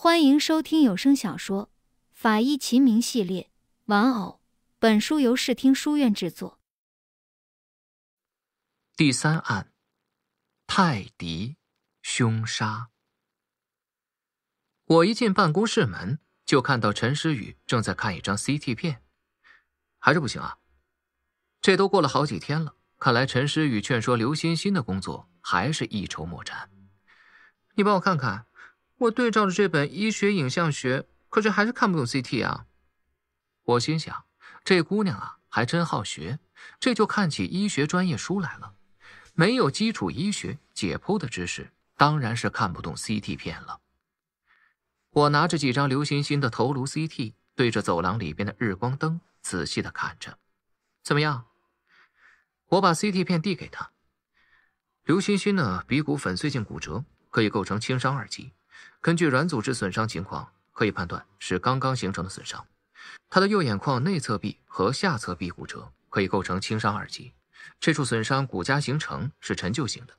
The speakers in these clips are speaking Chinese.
欢迎收听有声小说《法医秦明》系列，《玩偶》。本书由视听书院制作。第三案，泰迪凶杀。我一进办公室门，就看到陈诗雨正在看一张 CT 片，还是不行啊！这都过了好几天了，看来陈诗雨劝说刘欣欣的工作还是一筹莫展。你帮我看看。我对照着这本医学影像学，可是还是看不懂 CT 啊！我心想，这姑娘啊，还真好学，这就看起医学专业书来了。没有基础医学、解剖的知识，当然是看不懂 CT 片了。我拿着几张刘欣欣的头颅 CT，对着走廊里边的日光灯仔细的看着。怎么样？我把 CT 片递给她。刘欣欣的鼻骨粉碎性骨折，可以构成轻伤二级。根据软组织损伤情况，可以判断是刚刚形成的损伤。他的右眼眶内侧壁和下侧壁骨折，可以构成轻伤二级。这处损伤骨痂形成是陈旧型的，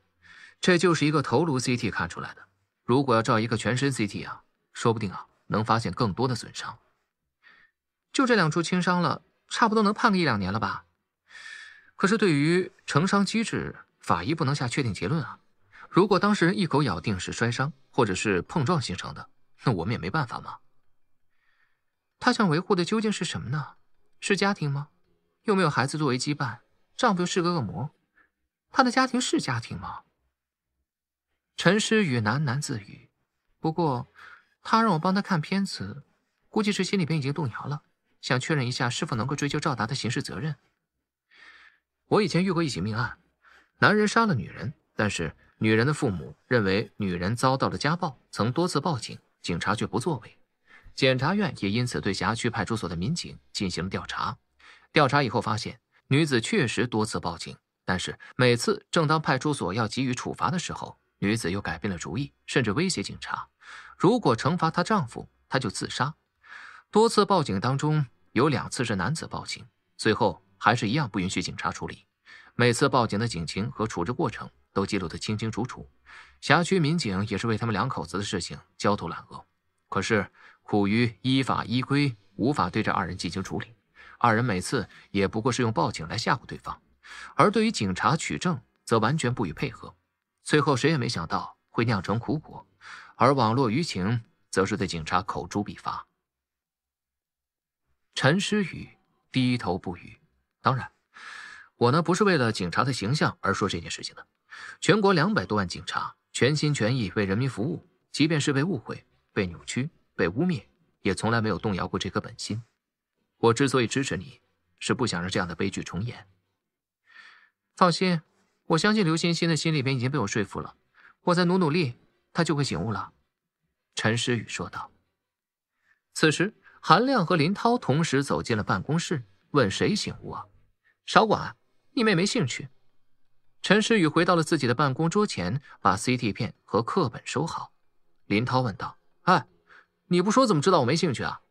这就是一个头颅 CT 看出来的。如果要照一个全身 CT 啊，说不定啊能发现更多的损伤。就这两处轻伤了，差不多能判个一两年了吧？可是对于成伤机制，法医不能下确定结论啊。如果当事人一口咬定是摔伤或者是碰撞形成的，那我们也没办法嘛。他想维护的究竟是什么呢？是家庭吗？又没有孩子作为羁绊，丈夫又是个恶魔，他的家庭是家庭吗？陈诗雨喃喃自语。不过，他让我帮他看片子，估计是心里边已经动摇了，想确认一下是否能够追究赵达的刑事责任。我以前遇过一起命案，男人杀了女人，但是。女人的父母认为女人遭到了家暴，曾多次报警，警察却不作为，检察院也因此对辖区派出所的民警进行了调查。调查以后发现，女子确实多次报警，但是每次正当派出所要给予处罚的时候，女子又改变了主意，甚至威胁警察，如果惩罚她丈夫，她就自杀。多次报警当中有两次是男子报警，最后还是一样不允许警察处理。每次报警的警情和处置过程。都记录得清清楚楚，辖区民警也是为他们两口子的事情焦头烂额，可是苦于依法依规无法对这二人进行处理，二人每次也不过是用报警来吓唬对方，而对于警察取证则完全不予配合。最后谁也没想到会酿成苦果，而网络舆情则是对警察口诛笔伐。陈诗雨低头不语。当然，我呢不是为了警察的形象而说这件事情的。全国两百多万警察全心全意为人民服务，即便是被误会、被扭曲、被污蔑，也从来没有动摇过这颗本心。我之所以支持你，是不想让这样的悲剧重演。放心，我相信刘欣欣的心里边已经被我说服了，我再努努力，她就会醒悟了。”陈诗雨说道。此时，韩亮和林涛同时走进了办公室，问：“谁醒悟啊？”“少管，你们也没兴趣。”陈诗雨回到了自己的办公桌前，把 CT 片和课本收好。林涛问道：“哎，你不说怎么知道我没兴趣啊？”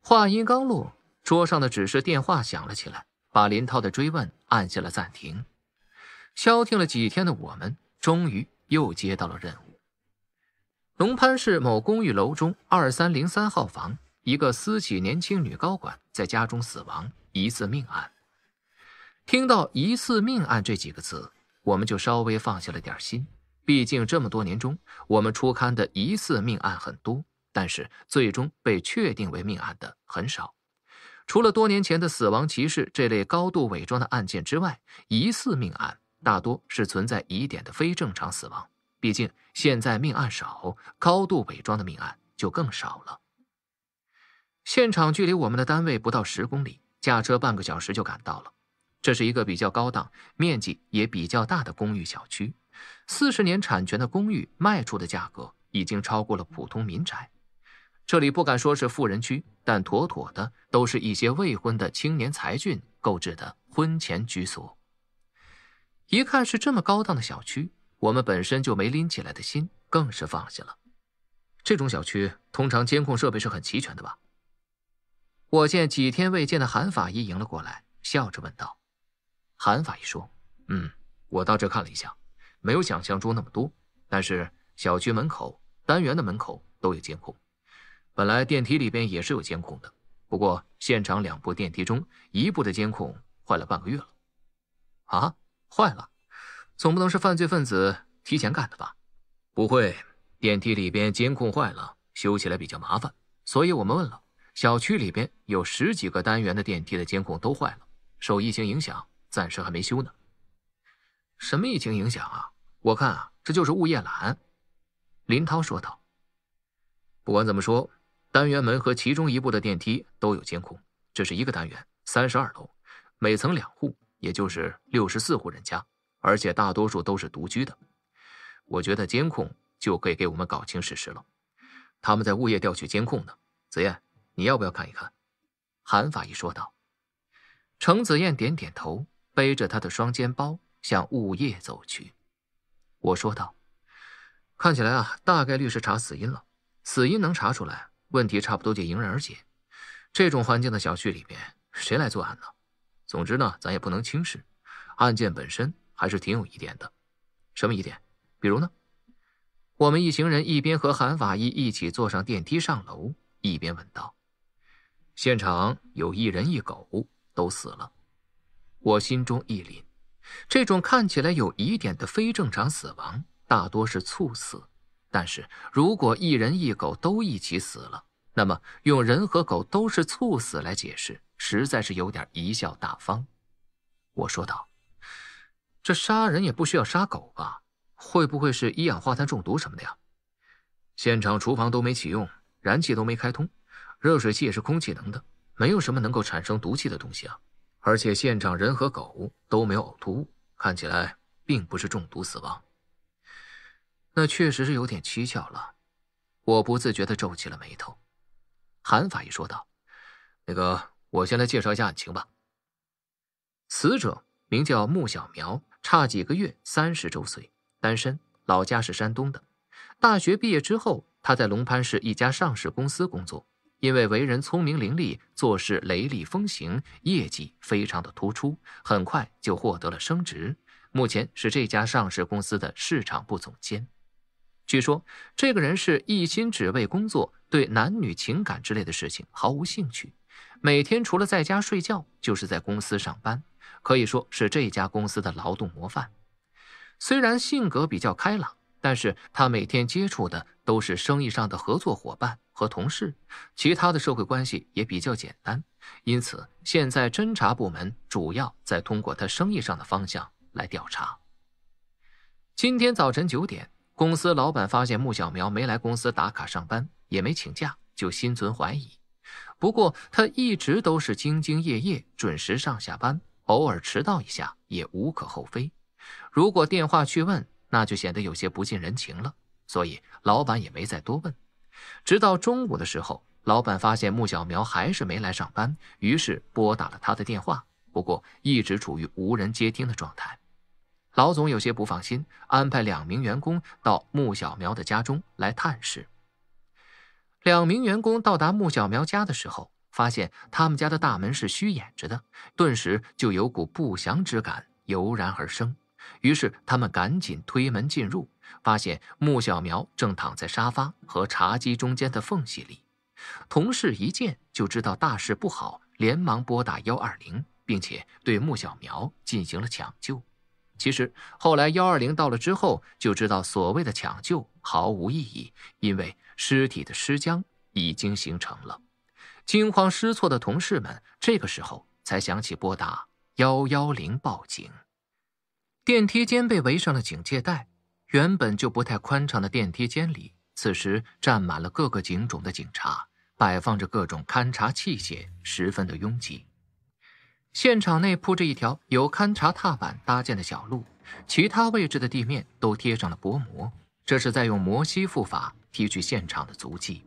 话音刚落，桌上的指示电话响了起来，把林涛的追问按下了暂停。消停了几天的我们，终于又接到了任务：龙潘市某公寓楼中二三零三号房，一个私企年轻女高管在家中死亡，疑似命案。听到“疑似命案”这几个字，我们就稍微放下了点心。毕竟这么多年中，我们出刊的疑似命案很多，但是最终被确定为命案的很少。除了多年前的“死亡骑士”这类高度伪装的案件之外，疑似命案大多是存在疑点的非正常死亡。毕竟现在命案少，高度伪装的命案就更少了。现场距离我们的单位不到十公里，驾车半个小时就赶到了。这是一个比较高档、面积也比较大的公寓小区，四十年产权的公寓卖出的价格已经超过了普通民宅。这里不敢说是富人区，但妥妥的都是一些未婚的青年才俊购置的婚前居所。一看是这么高档的小区，我们本身就没拎起来的心，更是放下了。这种小区通常监控设备是很齐全的吧？我见几天未见的韩法医迎了过来，笑着问道。韩法医说：“嗯，我到这看了一下，没有想象中那么多。但是小区门口、单元的门口都有监控。本来电梯里边也是有监控的，不过现场两部电梯中，一部的监控坏了半个月了。啊，坏了？总不能是犯罪分子提前干的吧？不会，电梯里边监控坏了，修起来比较麻烦，所以我们问了，小区里边有十几个单元的电梯的监控都坏了，受疫情影响。”暂时还没修呢。什么疫情影响啊？我看啊，这就是物业懒。”林涛说道。“不管怎么说，单元门和其中一部的电梯都有监控。这是一个单元，三十二楼，每层两户，也就是六十四户人家，而且大多数都是独居的。我觉得监控就可以给我们搞清事实了。他们在物业调取监控呢。子燕，你要不要看一看？”韩法医说道。程子燕点点头。背着他的双肩包向物业走去，我说道：“看起来啊，大概率是查死因了。死因能查出来，问题差不多就迎刃而解。这种环境的小区里面，谁来作案呢？总之呢，咱也不能轻视。案件本身还是挺有疑点的。什么疑点？比如呢？”我们一行人一边和韩法医一起坐上电梯上楼，一边问道：“现场有一人一狗都死了。”我心中一凛，这种看起来有疑点的非正常死亡大多是猝死，但是如果一人一狗都一起死了，那么用人和狗都是猝死来解释，实在是有点贻笑大方。我说道：“这杀人也不需要杀狗吧？会不会是一氧化碳中毒什么的呀？现场厨房都没启用，燃气都没开通，热水器也是空气能的，没有什么能够产生毒气的东西啊。”而且现场人和狗都没有呕吐，物，看起来并不是中毒死亡。那确实是有点蹊跷了，我不自觉的皱起了眉头。韩法医说道：“那个，我先来介绍一下案情吧。死者名叫穆小苗，差几个月三十周岁，单身，老家是山东的。大学毕业之后，他在龙潘市一家上市公司工作。”因为为人聪明伶俐，做事雷厉风行，业绩非常的突出，很快就获得了升职。目前是这家上市公司的市场部总监。据说这个人是一心只为工作，对男女情感之类的事情毫无兴趣，每天除了在家睡觉，就是在公司上班，可以说是这家公司的劳动模范。虽然性格比较开朗，但是他每天接触的都是生意上的合作伙伴。和同事，其他的社会关系也比较简单，因此现在侦查部门主要在通过他生意上的方向来调查。今天早晨九点，公司老板发现穆小苗没来公司打卡上班，也没请假，就心存怀疑。不过他一直都是兢兢业业，准时上下班，偶尔迟到一下也无可厚非。如果电话去问，那就显得有些不近人情了，所以老板也没再多问。直到中午的时候，老板发现穆小苗还是没来上班，于是拨打了他的电话，不过一直处于无人接听的状态。老总有些不放心，安排两名员工到穆小苗的家中来探视。两名员工到达穆小苗家的时候，发现他们家的大门是虚掩着的，顿时就有股不祥之感油然而生，于是他们赶紧推门进入。发现穆小苗正躺在沙发和茶几中间的缝隙里，同事一见就知道大事不好，连忙拨打幺二零，并且对穆小苗进行了抢救。其实后来幺二零到了之后，就知道所谓的抢救毫无意义，因为尸体的尸僵已经形成了。惊慌失措的同事们这个时候才想起拨打幺幺零报警。电梯间被围上了警戒带。原本就不太宽敞的电梯间里，此时站满了各个警种的警察，摆放着各种勘察器械，十分的拥挤。现场内铺着一条由勘察踏板搭建的小路，其他位置的地面都贴上了薄膜，这是在用摩吸附法提取现场的足迹。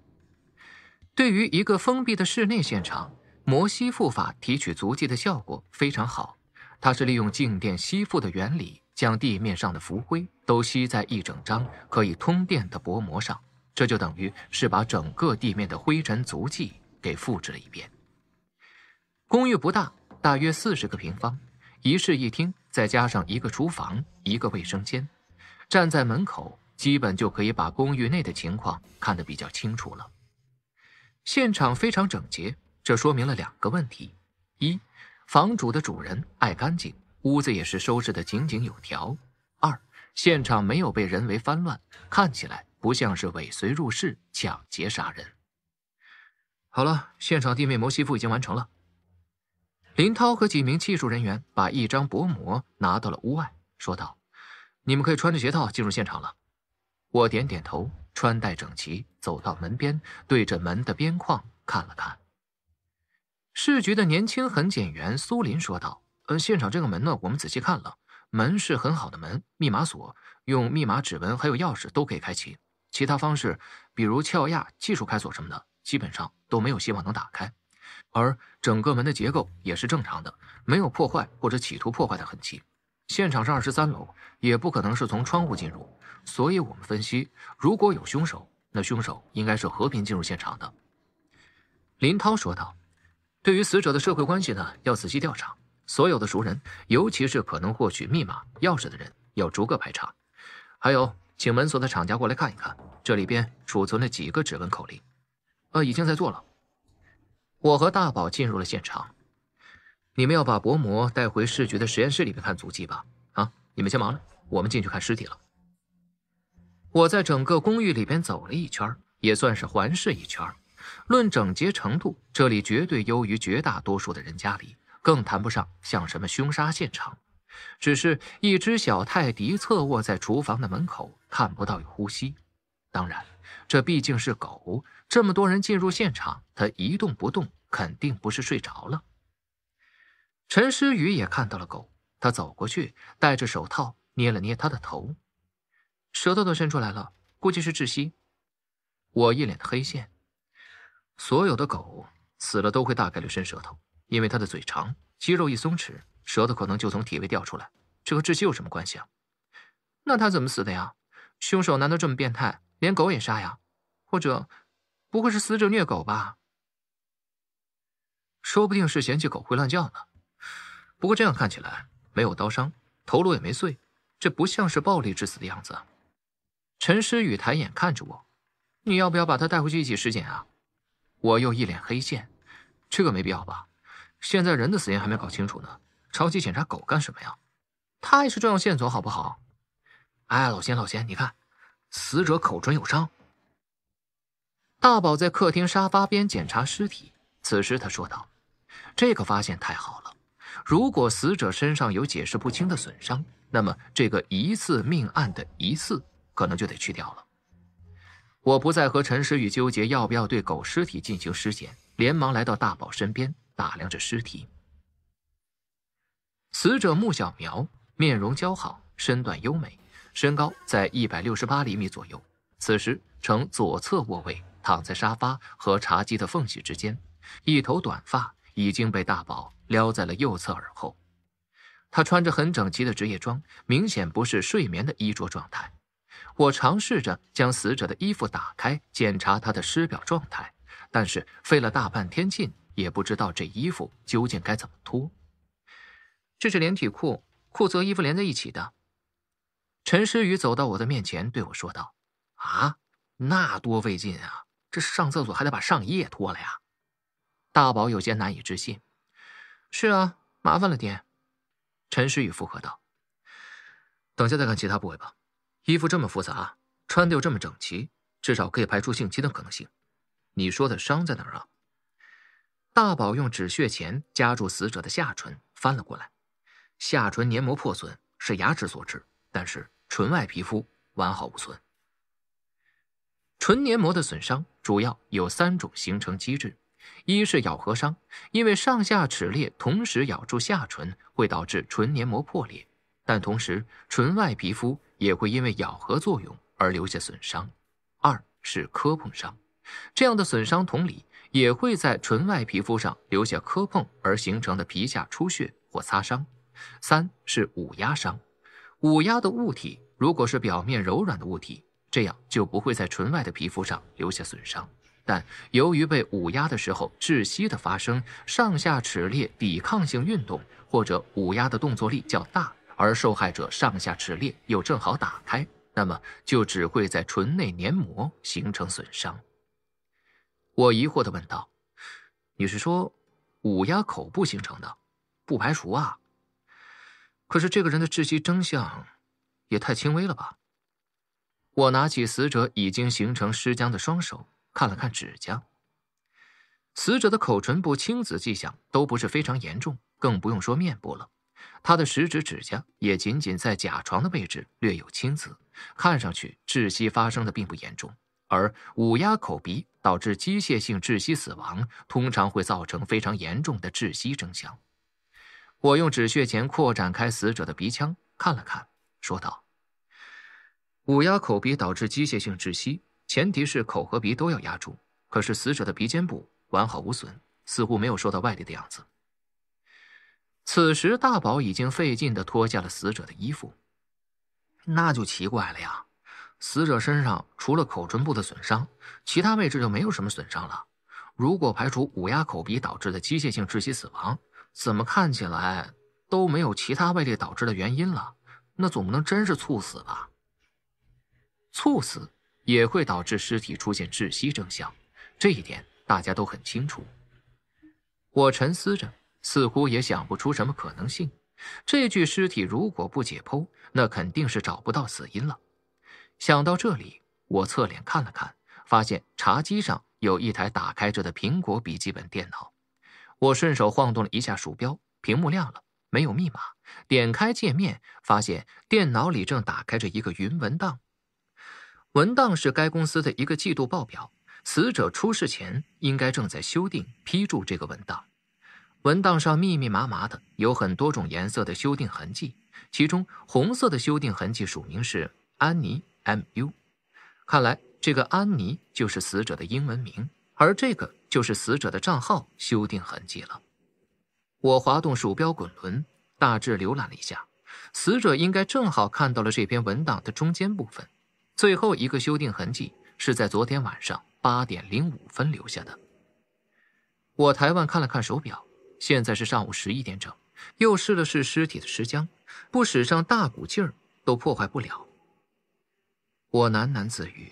对于一个封闭的室内现场，摩吸附法提取足迹的效果非常好。它是利用静电吸附的原理，将地面上的浮灰。都吸在一整张可以通电的薄膜上，这就等于是把整个地面的灰尘足迹给复制了一遍。公寓不大，大约四十个平方，一室一厅，再加上一个厨房、一个卫生间。站在门口，基本就可以把公寓内的情况看得比较清楚了。现场非常整洁，这说明了两个问题：一，房主的主人爱干净，屋子也是收拾得井井有条。现场没有被人为翻乱，看起来不像是尾随入室抢劫杀人。好了，现场地面膜吸附已经完成了。林涛和几名技术人员把一张薄膜拿到了屋外，说道：“你们可以穿着鞋套进入现场了。”我点点头，穿戴整齐，走到门边，对着门的边框看了看。市局的年轻痕检员苏林说道：“呃，现场这个门呢，我们仔细看了。”门是很好的门，密码锁用密码、指纹还有钥匙都可以开启，其他方式比如撬压、技术开锁什么的，基本上都没有希望能打开。而整个门的结构也是正常的，没有破坏或者企图破坏的痕迹。现场是二十三楼，也不可能是从窗户进入，所以我们分析，如果有凶手，那凶手应该是和平进入现场的。林涛说道：“对于死者的社会关系呢，要仔细调查。”所有的熟人，尤其是可能获取密码、钥匙的人，要逐个排查。还有，请门锁的厂家过来看一看，这里边储存了几个指纹口令。啊，已经在做了。我和大宝进入了现场，你们要把薄膜带回市局的实验室里边看足迹吧。啊，你们先忙着，我们进去看尸体了。我在整个公寓里边走了一圈，也算是环视一圈。论整洁程度，这里绝对优于绝大多数的人家里。更谈不上像什么凶杀现场，只是一只小泰迪侧卧在厨房的门口，看不到有呼吸。当然，这毕竟是狗，这么多人进入现场，它一动不动，肯定不是睡着了。陈诗雨也看到了狗，他走过去，戴着手套捏了捏它的头，舌头都伸出来了，估计是窒息。我一脸的黑线，所有的狗死了都会大概率伸舌头。因为他的嘴长，肌肉一松弛，舌头可能就从体内掉出来。这和窒息有什么关系啊？那他怎么死的呀？凶手难道这么变态，连狗也杀呀？或者，不会是死者虐狗吧？说不定是嫌弃狗会乱叫呢。不过这样看起来，没有刀伤，头颅也没碎，这不像是暴力致死的样子。陈诗雨抬眼看着我：“你要不要把他带回去一起尸检啊？”我又一脸黑线：“这个没必要吧。”现在人的死因还没搞清楚呢，着急检查狗干什么呀？他也是重要线索，好不好？哎，老仙，老仙，你看，死者口唇有伤。大宝在客厅沙发边检查尸体，此时他说道：“这个发现太好了，如果死者身上有解释不清的损伤，那么这个疑似命案的疑似可能就得去掉了。”我不再和陈诗雨纠结要不要对狗尸体进行尸检，连忙来到大宝身边。打量着尸体，死者穆小苗面容姣好，身段优美，身高在一百六十八厘米左右。此时呈左侧卧位，躺在沙发和茶几的缝隙之间，一头短发已经被大宝撩在了右侧耳后。他穿着很整齐的职业装，明显不是睡眠的衣着状态。我尝试着将死者的衣服打开，检查他的尸表状态，但是费了大半天劲。也不知道这衣服究竟该怎么脱。这是连体裤，裤子和衣服连在一起的。陈诗雨走到我的面前，对我说道：“啊，那多费劲啊！这上厕所还得把上衣也脱了呀！”大宝有些难以置信：“是啊，麻烦了点。”陈诗雨附和道：“等下再看其他部位吧。衣服这么复杂，穿的又这么整齐，至少可以排除性侵的可能性。你说的伤在哪儿啊？”大宝用止血钳夹住死者的下唇，翻了过来。下唇黏膜破损是牙齿所致，但是唇外皮肤完好无损。唇黏膜的损伤主要有三种形成机制：一是咬合伤，因为上下齿裂同时咬住下唇，会导致唇黏膜破裂，但同时唇外皮肤也会因为咬合作用而留下损伤；二是磕碰伤，这样的损伤同理。也会在唇外皮肤上留下磕碰而形成的皮下出血或擦伤。三是捂压伤，捂压的物体如果是表面柔软的物体，这样就不会在唇外的皮肤上留下损伤。但由于被捂压的时候窒息的发生、上下齿裂抵抗性运动，或者捂压的动作力较大，而受害者上下齿裂又正好打开，那么就只会在唇内黏膜形成损伤。我疑惑的问道：“你是说，五压口部形成的，不排除啊。可是这个人的窒息征象也太轻微了吧？”我拿起死者已经形成尸僵的双手，看了看指甲。死者的口唇部青紫迹象都不是非常严重，更不用说面部了。他的食指指甲也仅仅在甲床的位置略有青紫，看上去窒息发生的并不严重。而五压口鼻。导致机械性窒息死亡，通常会造成非常严重的窒息征象。我用止血钳扩展开死者的鼻腔看了看，说道：“捂压口鼻导致机械性窒息，前提是口和鼻都要压住。可是死者的鼻尖部完好无损，似乎没有受到外力的样子。”此时，大宝已经费劲地脱下了死者的衣服，那就奇怪了呀。死者身上除了口唇部的损伤，其他位置就没有什么损伤了。如果排除捂压口鼻导致的机械性窒息死亡，怎么看起来都没有其他外力导致的原因了？那总不能真是猝死吧？猝死也会导致尸体出现窒息征象，这一点大家都很清楚。我沉思着，似乎也想不出什么可能性。这具尸体如果不解剖，那肯定是找不到死因了。想到这里，我侧脸看了看，发现茶几上有一台打开着的苹果笔记本电脑。我顺手晃动了一下鼠标，屏幕亮了，没有密码。点开界面，发现电脑里正打开着一个云文档，文档是该公司的一个季度报表。死者出事前应该正在修订批注这个文档。文档上密密麻麻的有很多种颜色的修订痕迹，其中红色的修订痕迹署名是安妮。M U，看来这个安妮就是死者的英文名，而这个就是死者的账号修订痕迹了。我滑动鼠标滚轮，大致浏览了一下，死者应该正好看到了这篇文档的中间部分。最后一个修订痕迹是在昨天晚上八点零五分留下的。我抬腕看了看手表，现在是上午十一点整。又试了试尸体的尸僵，不使上大股劲儿都破坏不了。我喃喃自语：“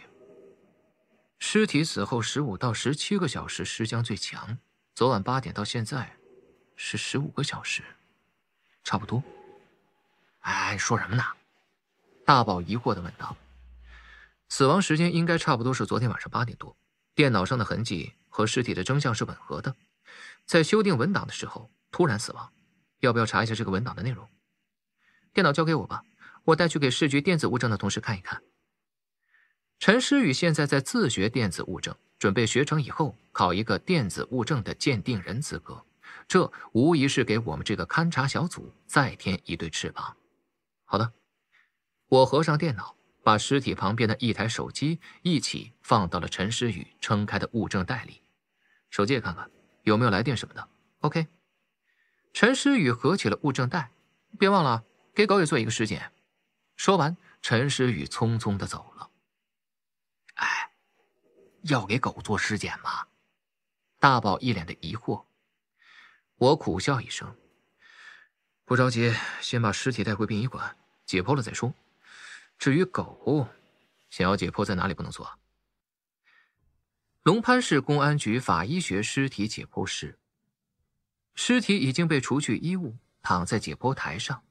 尸体死后十五到十七个小时尸僵最强，昨晚八点到现在，是十五个小时，差不多。”“哎，说什么呢？”大宝疑惑的问道。“死亡时间应该差不多是昨天晚上八点多，电脑上的痕迹和尸体的征象是吻合的，在修订文档的时候突然死亡，要不要查一下这个文档的内容？”“电脑交给我吧，我带去给市局电子物证的同事看一看。”陈诗雨现在在自学电子物证，准备学成以后考一个电子物证的鉴定人资格。这无疑是给我们这个勘察小组再添一对翅膀。好的，我合上电脑，把尸体旁边的一台手机一起放到了陈诗雨撑开的物证袋里。手机也看看有没有来电什么的。OK。陈诗雨合起了物证袋，别忘了给狗也做一个尸检。说完，陈诗雨匆匆的走了。要给狗做尸检吗？大宝一脸的疑惑。我苦笑一声：“不着急，先把尸体带回殡仪馆解剖了再说。至于狗，想要解剖在哪里不能做？”龙潘市公安局法医学尸体解剖室。尸体已经被除去衣物，躺在解剖台上，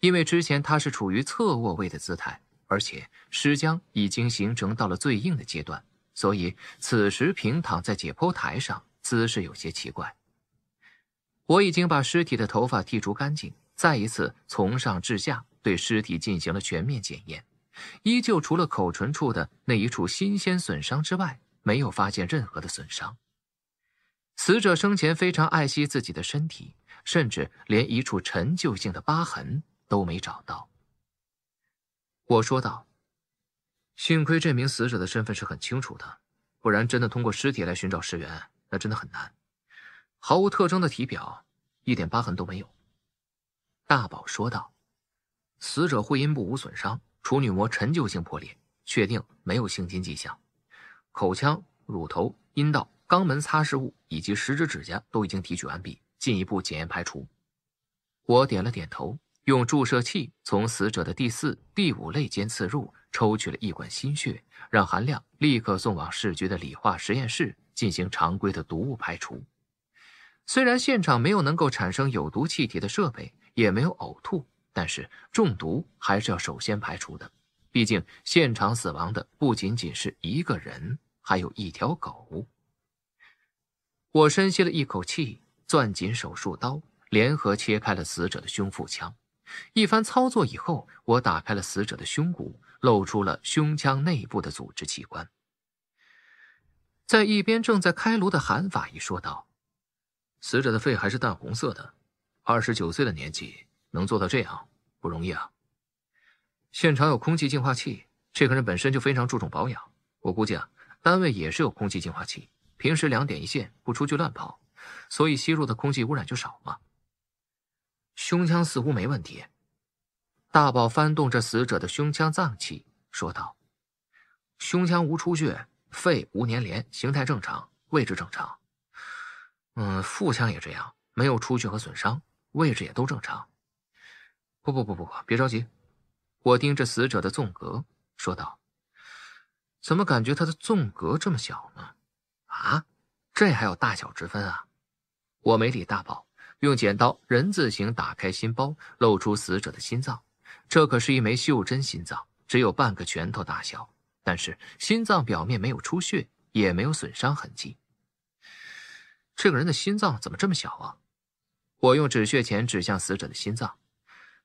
因为之前它是处于侧卧位的姿态，而且尸僵已经形成到了最硬的阶段。所以此时平躺在解剖台上，姿势有些奇怪。我已经把尸体的头发剃除干净，再一次从上至下对尸体进行了全面检验，依旧除了口唇处的那一处新鲜损伤之外，没有发现任何的损伤。死者生前非常爱惜自己的身体，甚至连一处陈旧性的疤痕都没找到。我说道。幸亏这名死者的身份是很清楚的，不然真的通过尸体来寻找尸源，那真的很难。毫无特征的体表，一点疤痕都没有。大宝说道：“死者会阴部无损伤，处女膜陈旧性破裂，确定没有性侵迹象。口腔、乳头、阴道、肛门擦拭物以及十指指甲都已经提取完毕，进一步检验排除。”我点了点头，用注射器从死者的第四、第五肋间刺入。抽取了一管心血，让韩亮立刻送往市局的理化实验室进行常规的毒物排除。虽然现场没有能够产生有毒气体的设备，也没有呕吐，但是中毒还是要首先排除的。毕竟现场死亡的不仅仅是一个人，还有一条狗。我深吸了一口气，攥紧手术刀，联合切开了死者的胸腹腔。一番操作以后，我打开了死者的胸骨。露出了胸腔内部的组织器官，在一边正在开颅的韩法医说道：“死者的肺还是淡红色的，二十九岁的年纪能做到这样不容易啊。现场有空气净化器，这个人本身就非常注重保养，我估计啊，单位也是有空气净化器，平时两点一线不出去乱跑，所以吸入的空气污染就少嘛。胸腔似乎没问题。”大宝翻动着死者的胸腔脏器，说道：“胸腔无出血，肺无粘连，形态正常，位置正常。嗯，腹腔也这样，没有出血和损伤，位置也都正常。”“不不不不不，别着急。”我盯着死者的纵隔，说道：“怎么感觉他的纵隔这么小呢？”“啊？这还有大小之分啊？”我没理大宝，用剪刀人字形打开心包，露出死者的心脏。这可是一枚袖珍心脏，只有半个拳头大小，但是心脏表面没有出血，也没有损伤痕迹。这个人的心脏怎么这么小啊？我用止血钳指向死者的心脏，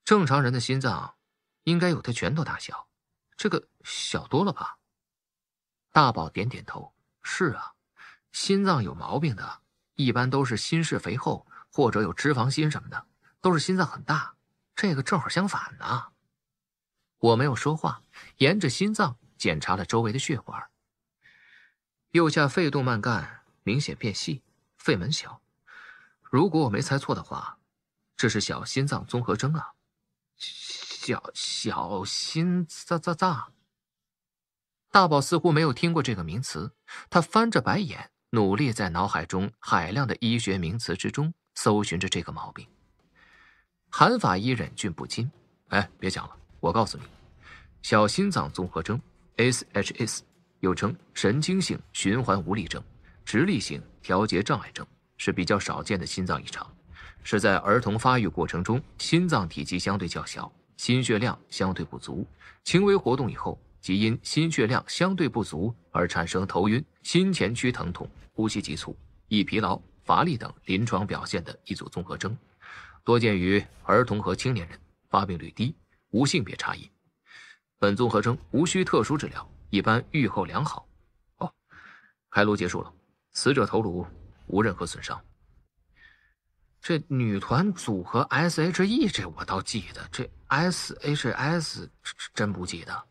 正常人的心脏应该有他拳头大小，这个小多了吧？大宝点点头，是啊，心脏有毛病的，一般都是心室肥厚或者有脂肪心什么的，都是心脏很大。这个正好相反呢。我没有说话，沿着心脏检查了周围的血管，右下肺动脉干明显变细，肺门小。如果我没猜错的话，这是小心脏综合征啊！小小心脏脏脏。大宝似乎没有听过这个名词，他翻着白眼，努力在脑海中海量的医学名词之中搜寻着这个毛病。韩法医忍俊不禁，哎，别讲了，我告诉你，小心脏综合征 s h s 又称神经性循环无力症、直立性调节障碍症，是比较少见的心脏异常，是在儿童发育过程中心脏体积相对较小、心血量相对不足，轻微活动以后即因心血量相对不足而产生头晕、心前区疼痛、呼吸急促、易疲劳、乏力等临床表现的一组综合征。多见于儿童和青年人，发病率低，无性别差异。本综合征无需特殊治疗，一般预后良好。哦，开颅结束了，死者头颅无任何损伤。这女团组合 SHE，这我倒记得，这 SHS 真不记得。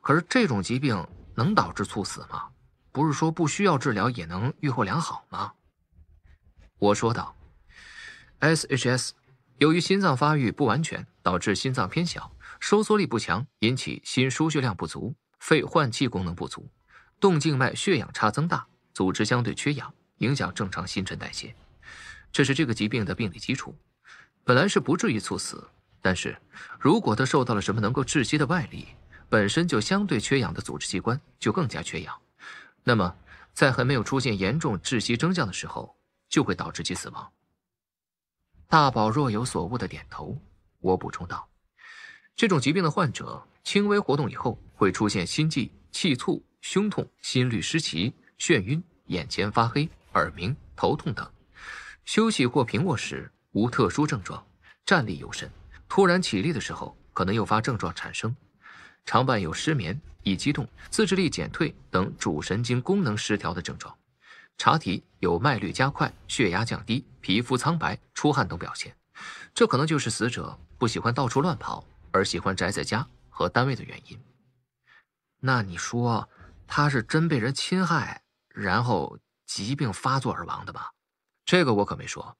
可是这种疾病能导致猝死吗？不是说不需要治疗也能预后良好吗？我说道。SHS。由于心脏发育不完全，导致心脏偏小，收缩力不强，引起心输血量不足，肺换气功能不足，动静脉血氧差增大，组织相对缺氧，影响正常新陈代谢。这是这个疾病的病理基础。本来是不至于猝死，但是如果他受到了什么能够窒息的外力，本身就相对缺氧的组织器官就更加缺氧，那么在还没有出现严重窒息征象的时候，就会导致其死亡。大宝若有所悟的点头。我补充道：“这种疾病的患者，轻微活动以后会出现心悸、气促、胸痛、心律失齐、眩晕、眼前发黑、耳鸣、头痛等；休息或平卧时无特殊症状，站立有神；突然起立的时候，可能诱发症状产生。常伴有失眠、易激动、自制力减退等主神经功能失调的症状。”查体有脉率加快、血压降低、皮肤苍白、出汗等表现，这可能就是死者不喜欢到处乱跑而喜欢宅在家和单位的原因。那你说，他是真被人侵害，然后疾病发作而亡的吧？这个我可没说，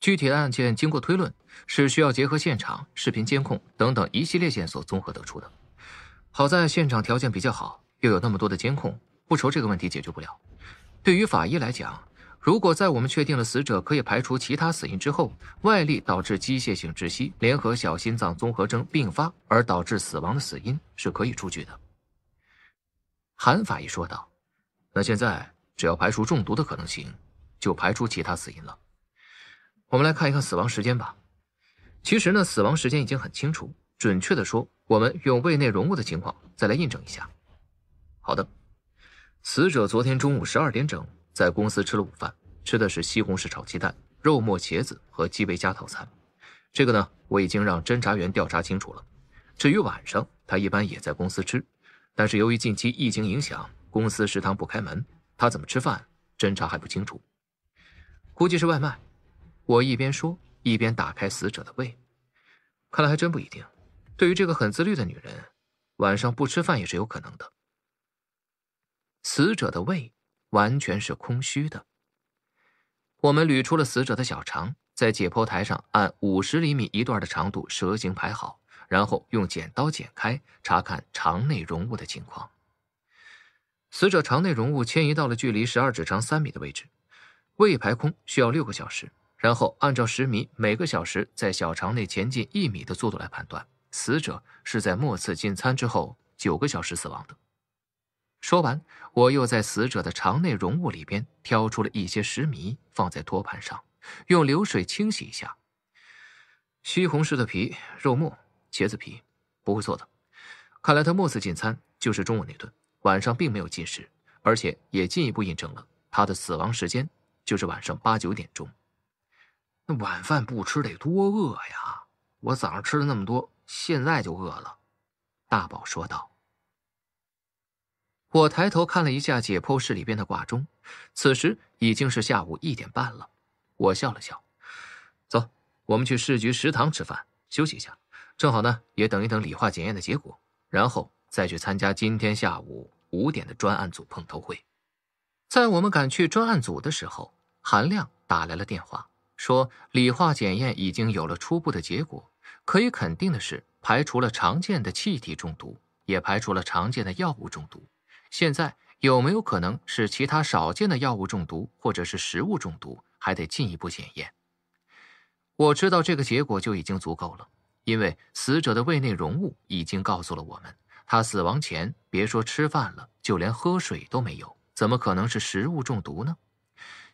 具体案件经过推论是需要结合现场视频监控等等一系列线索综合得出的。好在现场条件比较好，又有那么多的监控，不愁这个问题解决不了。对于法医来讲，如果在我们确定了死者可以排除其他死因之后，外力导致机械性窒息联合小心脏综合征并发而导致死亡的死因是可以出具的。韩法医说道：“那现在只要排除中毒的可能性，就排除其他死因了。我们来看一看死亡时间吧。其实呢，死亡时间已经很清楚，准确的说，我们用胃内容物的情况再来印证一下。好的。”死者昨天中午十二点整在公司吃了午饭，吃的是西红柿炒鸡蛋、肉末茄子和鸡尾加套餐。这个呢，我已经让侦查员调查清楚了。至于晚上，他一般也在公司吃，但是由于近期疫情影响，公司食堂不开门，他怎么吃饭，侦查还不清楚。估计是外卖。我一边说，一边打开死者的胃。看来还真不一定。对于这个很自律的女人，晚上不吃饭也是有可能的。死者的胃完全是空虚的。我们捋出了死者的小肠，在解剖台上按五十厘米一段的长度蛇形排好，然后用剪刀剪开，查看肠内容物的情况。死者肠内容物迁移到了距离十二指肠三米的位置，胃排空需要六个小时，然后按照十米每个小时在小肠内前进一米的速度来判断，死者是在末次进餐之后九个小时死亡的。说完，我又在死者的肠内容物里边挑出了一些食糜，放在托盘上，用流水清洗一下。西红柿的皮、肉末、茄子皮，不会错的。看来他末次进餐就是中午那顿，晚上并没有进食，而且也进一步印证了他的死亡时间就是晚上八九点钟。那晚饭不吃得多饿呀！我早上吃了那么多，现在就饿了。”大宝说道。我抬头看了一下解剖室里边的挂钟，此时已经是下午一点半了。我笑了笑，走，我们去市局食堂吃饭休息一下，正好呢也等一等理化检验的结果，然后再去参加今天下午五点的专案组碰头会。在我们赶去专案组的时候，韩亮打来了电话，说理化检验已经有了初步的结果，可以肯定的是排除了常见的气体中毒，也排除了常见的药物中毒。现在有没有可能是其他少见的药物中毒，或者是食物中毒，还得进一步检验。我知道这个结果就已经足够了，因为死者的胃内容物已经告诉了我们，他死亡前别说吃饭了，就连喝水都没有，怎么可能是食物中毒呢？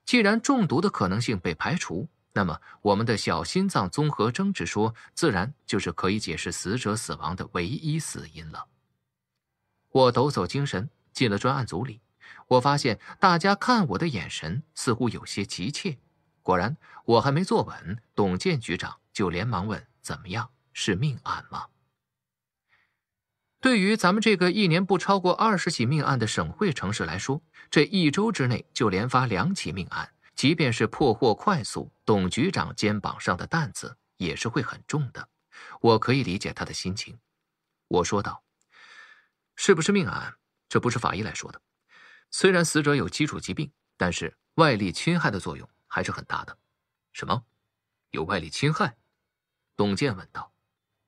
既然中毒的可能性被排除，那么我们的小心脏综合征之说，自然就是可以解释死者死亡的唯一死因了。我抖擞精神。进了专案组里，我发现大家看我的眼神似乎有些急切。果然，我还没坐稳，董建局长就连忙问：“怎么样？是命案吗？”对于咱们这个一年不超过二十起命案的省会城市来说，这一周之内就连发两起命案，即便是破获快速，董局长肩膀上的担子也是会很重的。我可以理解他的心情，我说道：“是不是命案？”这不是法医来说的。虽然死者有基础疾病，但是外力侵害的作用还是很大的。什么？有外力侵害？董健问道。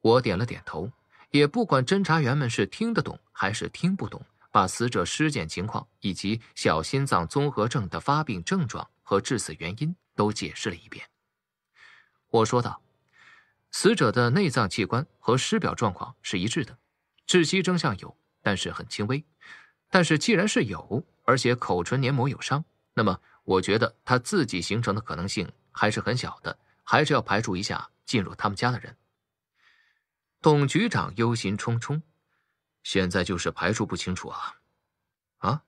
我点了点头，也不管侦查员们是听得懂还是听不懂，把死者尸检情况以及小心脏综合症的发病症状和致死原因都解释了一遍。我说道：“死者的内脏器官和尸表状况是一致的，窒息征象有，但是很轻微。”但是，既然是有，而且口唇黏膜有伤，那么我觉得他自己形成的可能性还是很小的，还是要排除一下进入他们家的人。董局长忧心忡忡，现在就是排除不清楚啊！啊，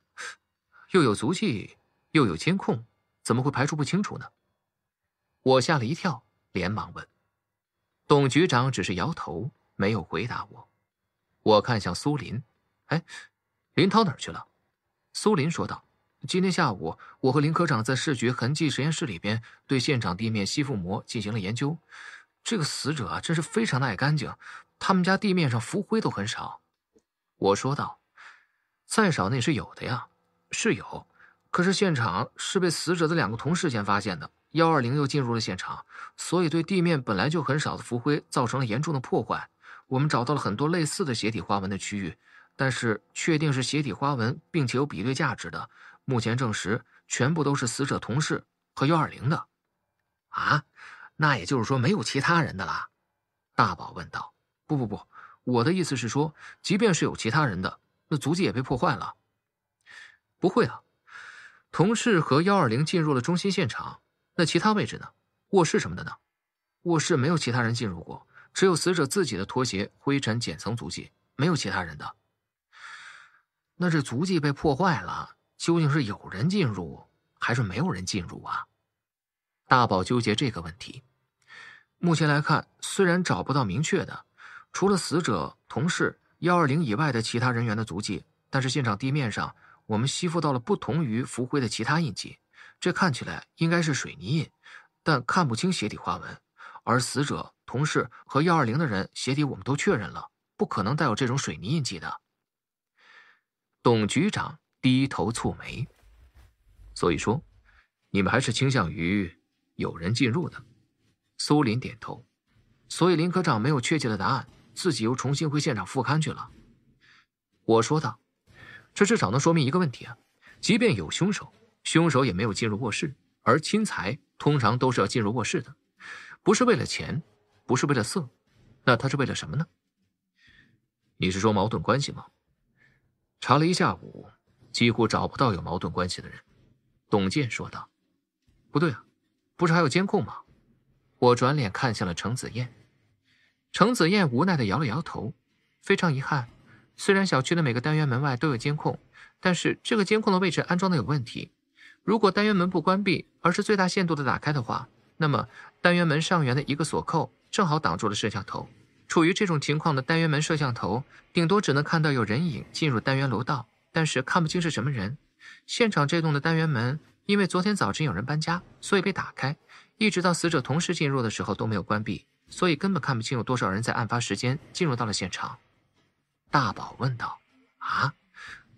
又有足迹，又有监控，怎么会排除不清楚呢？我吓了一跳，连忙问：“董局长，只是摇头，没有回答我。”我看向苏林，哎。林涛哪儿去了？苏林说道：“今天下午，我和林科长在市局痕迹实验室里边对现场地面吸附膜进行了研究。这个死者啊，真是非常的爱干净，他们家地面上浮灰都很少。”我说道：“再少那也是有的呀，是有。可是现场是被死者的两个同事先发现的，幺二零又进入了现场，所以对地面本来就很少的浮灰造成了严重的破坏。我们找到了很多类似的鞋底花纹的区域。”但是确定是鞋底花纹，并且有比对价值的，目前证实全部都是死者同事和幺二零的，啊，那也就是说没有其他人的啦？大宝问道。不不不，我的意思是说，即便是有其他人的，那足迹也被破坏了。不会啊，同事和幺二零进入了中心现场，那其他位置呢？卧室什么的呢？卧室没有其他人进入过，只有死者自己的拖鞋灰尘剪层足迹，没有其他人的。那这足迹被破坏了，究竟是有人进入还是没有人进入啊？大宝纠结这个问题。目前来看，虽然找不到明确的除了死者同事幺二零以外的其他人员的足迹，但是现场地面上我们吸附到了不同于浮灰的其他印记，这看起来应该是水泥印，但看不清鞋底花纹。而死者同事和幺二零的人鞋底，我们都确认了，不可能带有这种水泥印记的。董局长低头蹙眉。所以说，你们还是倾向于有人进入的。苏林点头。所以林科长没有确切的答案，自己又重新回现场复勘去了。我说道：“这至少能说明一个问题啊，即便有凶手，凶手也没有进入卧室，而侵财通常都是要进入卧室的，不是为了钱，不是为了色，那他是为了什么呢？你是说矛盾关系吗？”查了一下午，几乎找不到有矛盾关系的人。董健说道：“不对啊，不是还有监控吗？”我转脸看向了程子燕，程子燕无奈的摇了摇头。非常遗憾，虽然小区的每个单元门外都有监控，但是这个监控的位置安装的有问题。如果单元门不关闭，而是最大限度的打开的话，那么单元门上缘的一个锁扣正好挡住了摄像头。处于这种情况的单元门摄像头，顶多只能看到有人影进入单元楼道，但是看不清是什么人。现场这栋的单元门，因为昨天早晨有人搬家，所以被打开，一直到死者同时进入的时候都没有关闭，所以根本看不清有多少人在案发时间进入到了现场。大宝问道：“啊，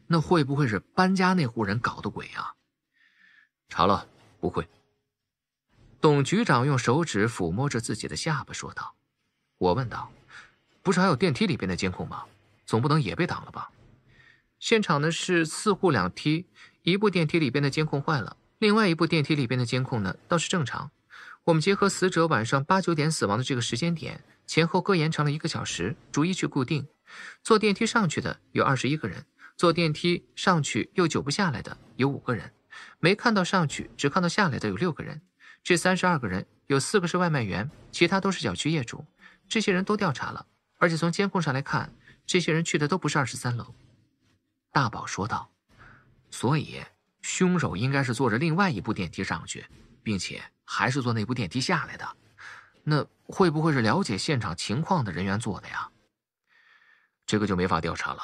那会不会是搬家那户人搞的鬼啊？”查了，不会。董局长用手指抚摸着自己的下巴说道：“我问道。”不是还有电梯里边的监控吗？总不能也被挡了吧？现场呢是四户两梯，一部电梯里边的监控坏了，另外一部电梯里边的监控呢倒是正常。我们结合死者晚上八九点死亡的这个时间点，前后各延长了一个小时，逐一去固定。坐电梯上去的有二十一个人，坐电梯上去又久不下来的有五个人，没看到上去只看到下来的有六个人。这三十二个人有四个是外卖员，其他都是小区业主。这些人都调查了。而且从监控上来看，这些人去的都不是二十三楼。大宝说道：“所以凶手应该是坐着另外一部电梯上去，并且还是坐那部电梯下来的。那会不会是了解现场情况的人员做的呀？这个就没法调查了，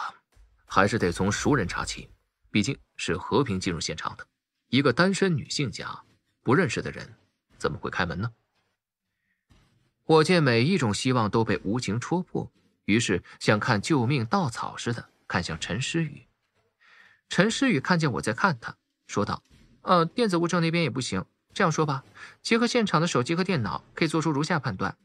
还是得从熟人查起。毕竟，是和平进入现场的，一个单身女性家，不认识的人怎么会开门呢？”我见每一种希望都被无情戳破，于是像看救命稻草似的看向陈诗雨。陈诗雨看见我在看他，说道：“呃，电子物证那边也不行。这样说吧，结合现场的手机和电脑，可以做出如下判断：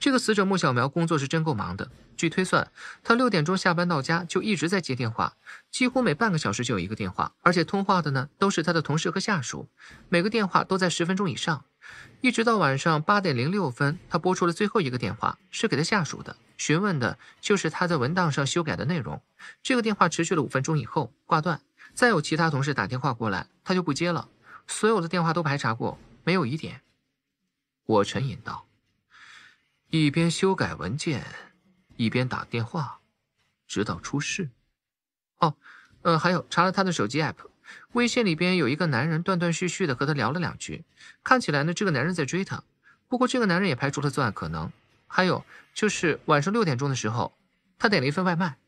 这个死者穆小苗工作是真够忙的。据推算，他六点钟下班到家就一直在接电话，几乎每半个小时就有一个电话，而且通话的呢都是他的同事和下属，每个电话都在十分钟以上。”一直到晚上八点零六分，他拨出了最后一个电话，是给他下属的，询问的就是他在文档上修改的内容。这个电话持续了五分钟以后挂断，再有其他同事打电话过来，他就不接了。所有的电话都排查过，没有疑点。我沉吟道：“一边修改文件，一边打电话，直到出事。”哦，呃，还有查了他的手机 app。微信里边有一个男人断断续续的和他聊了两句，看起来呢这个男人在追他，不过这个男人也排除了作案可能。还有就是晚上六点钟的时候，他点了一份外卖，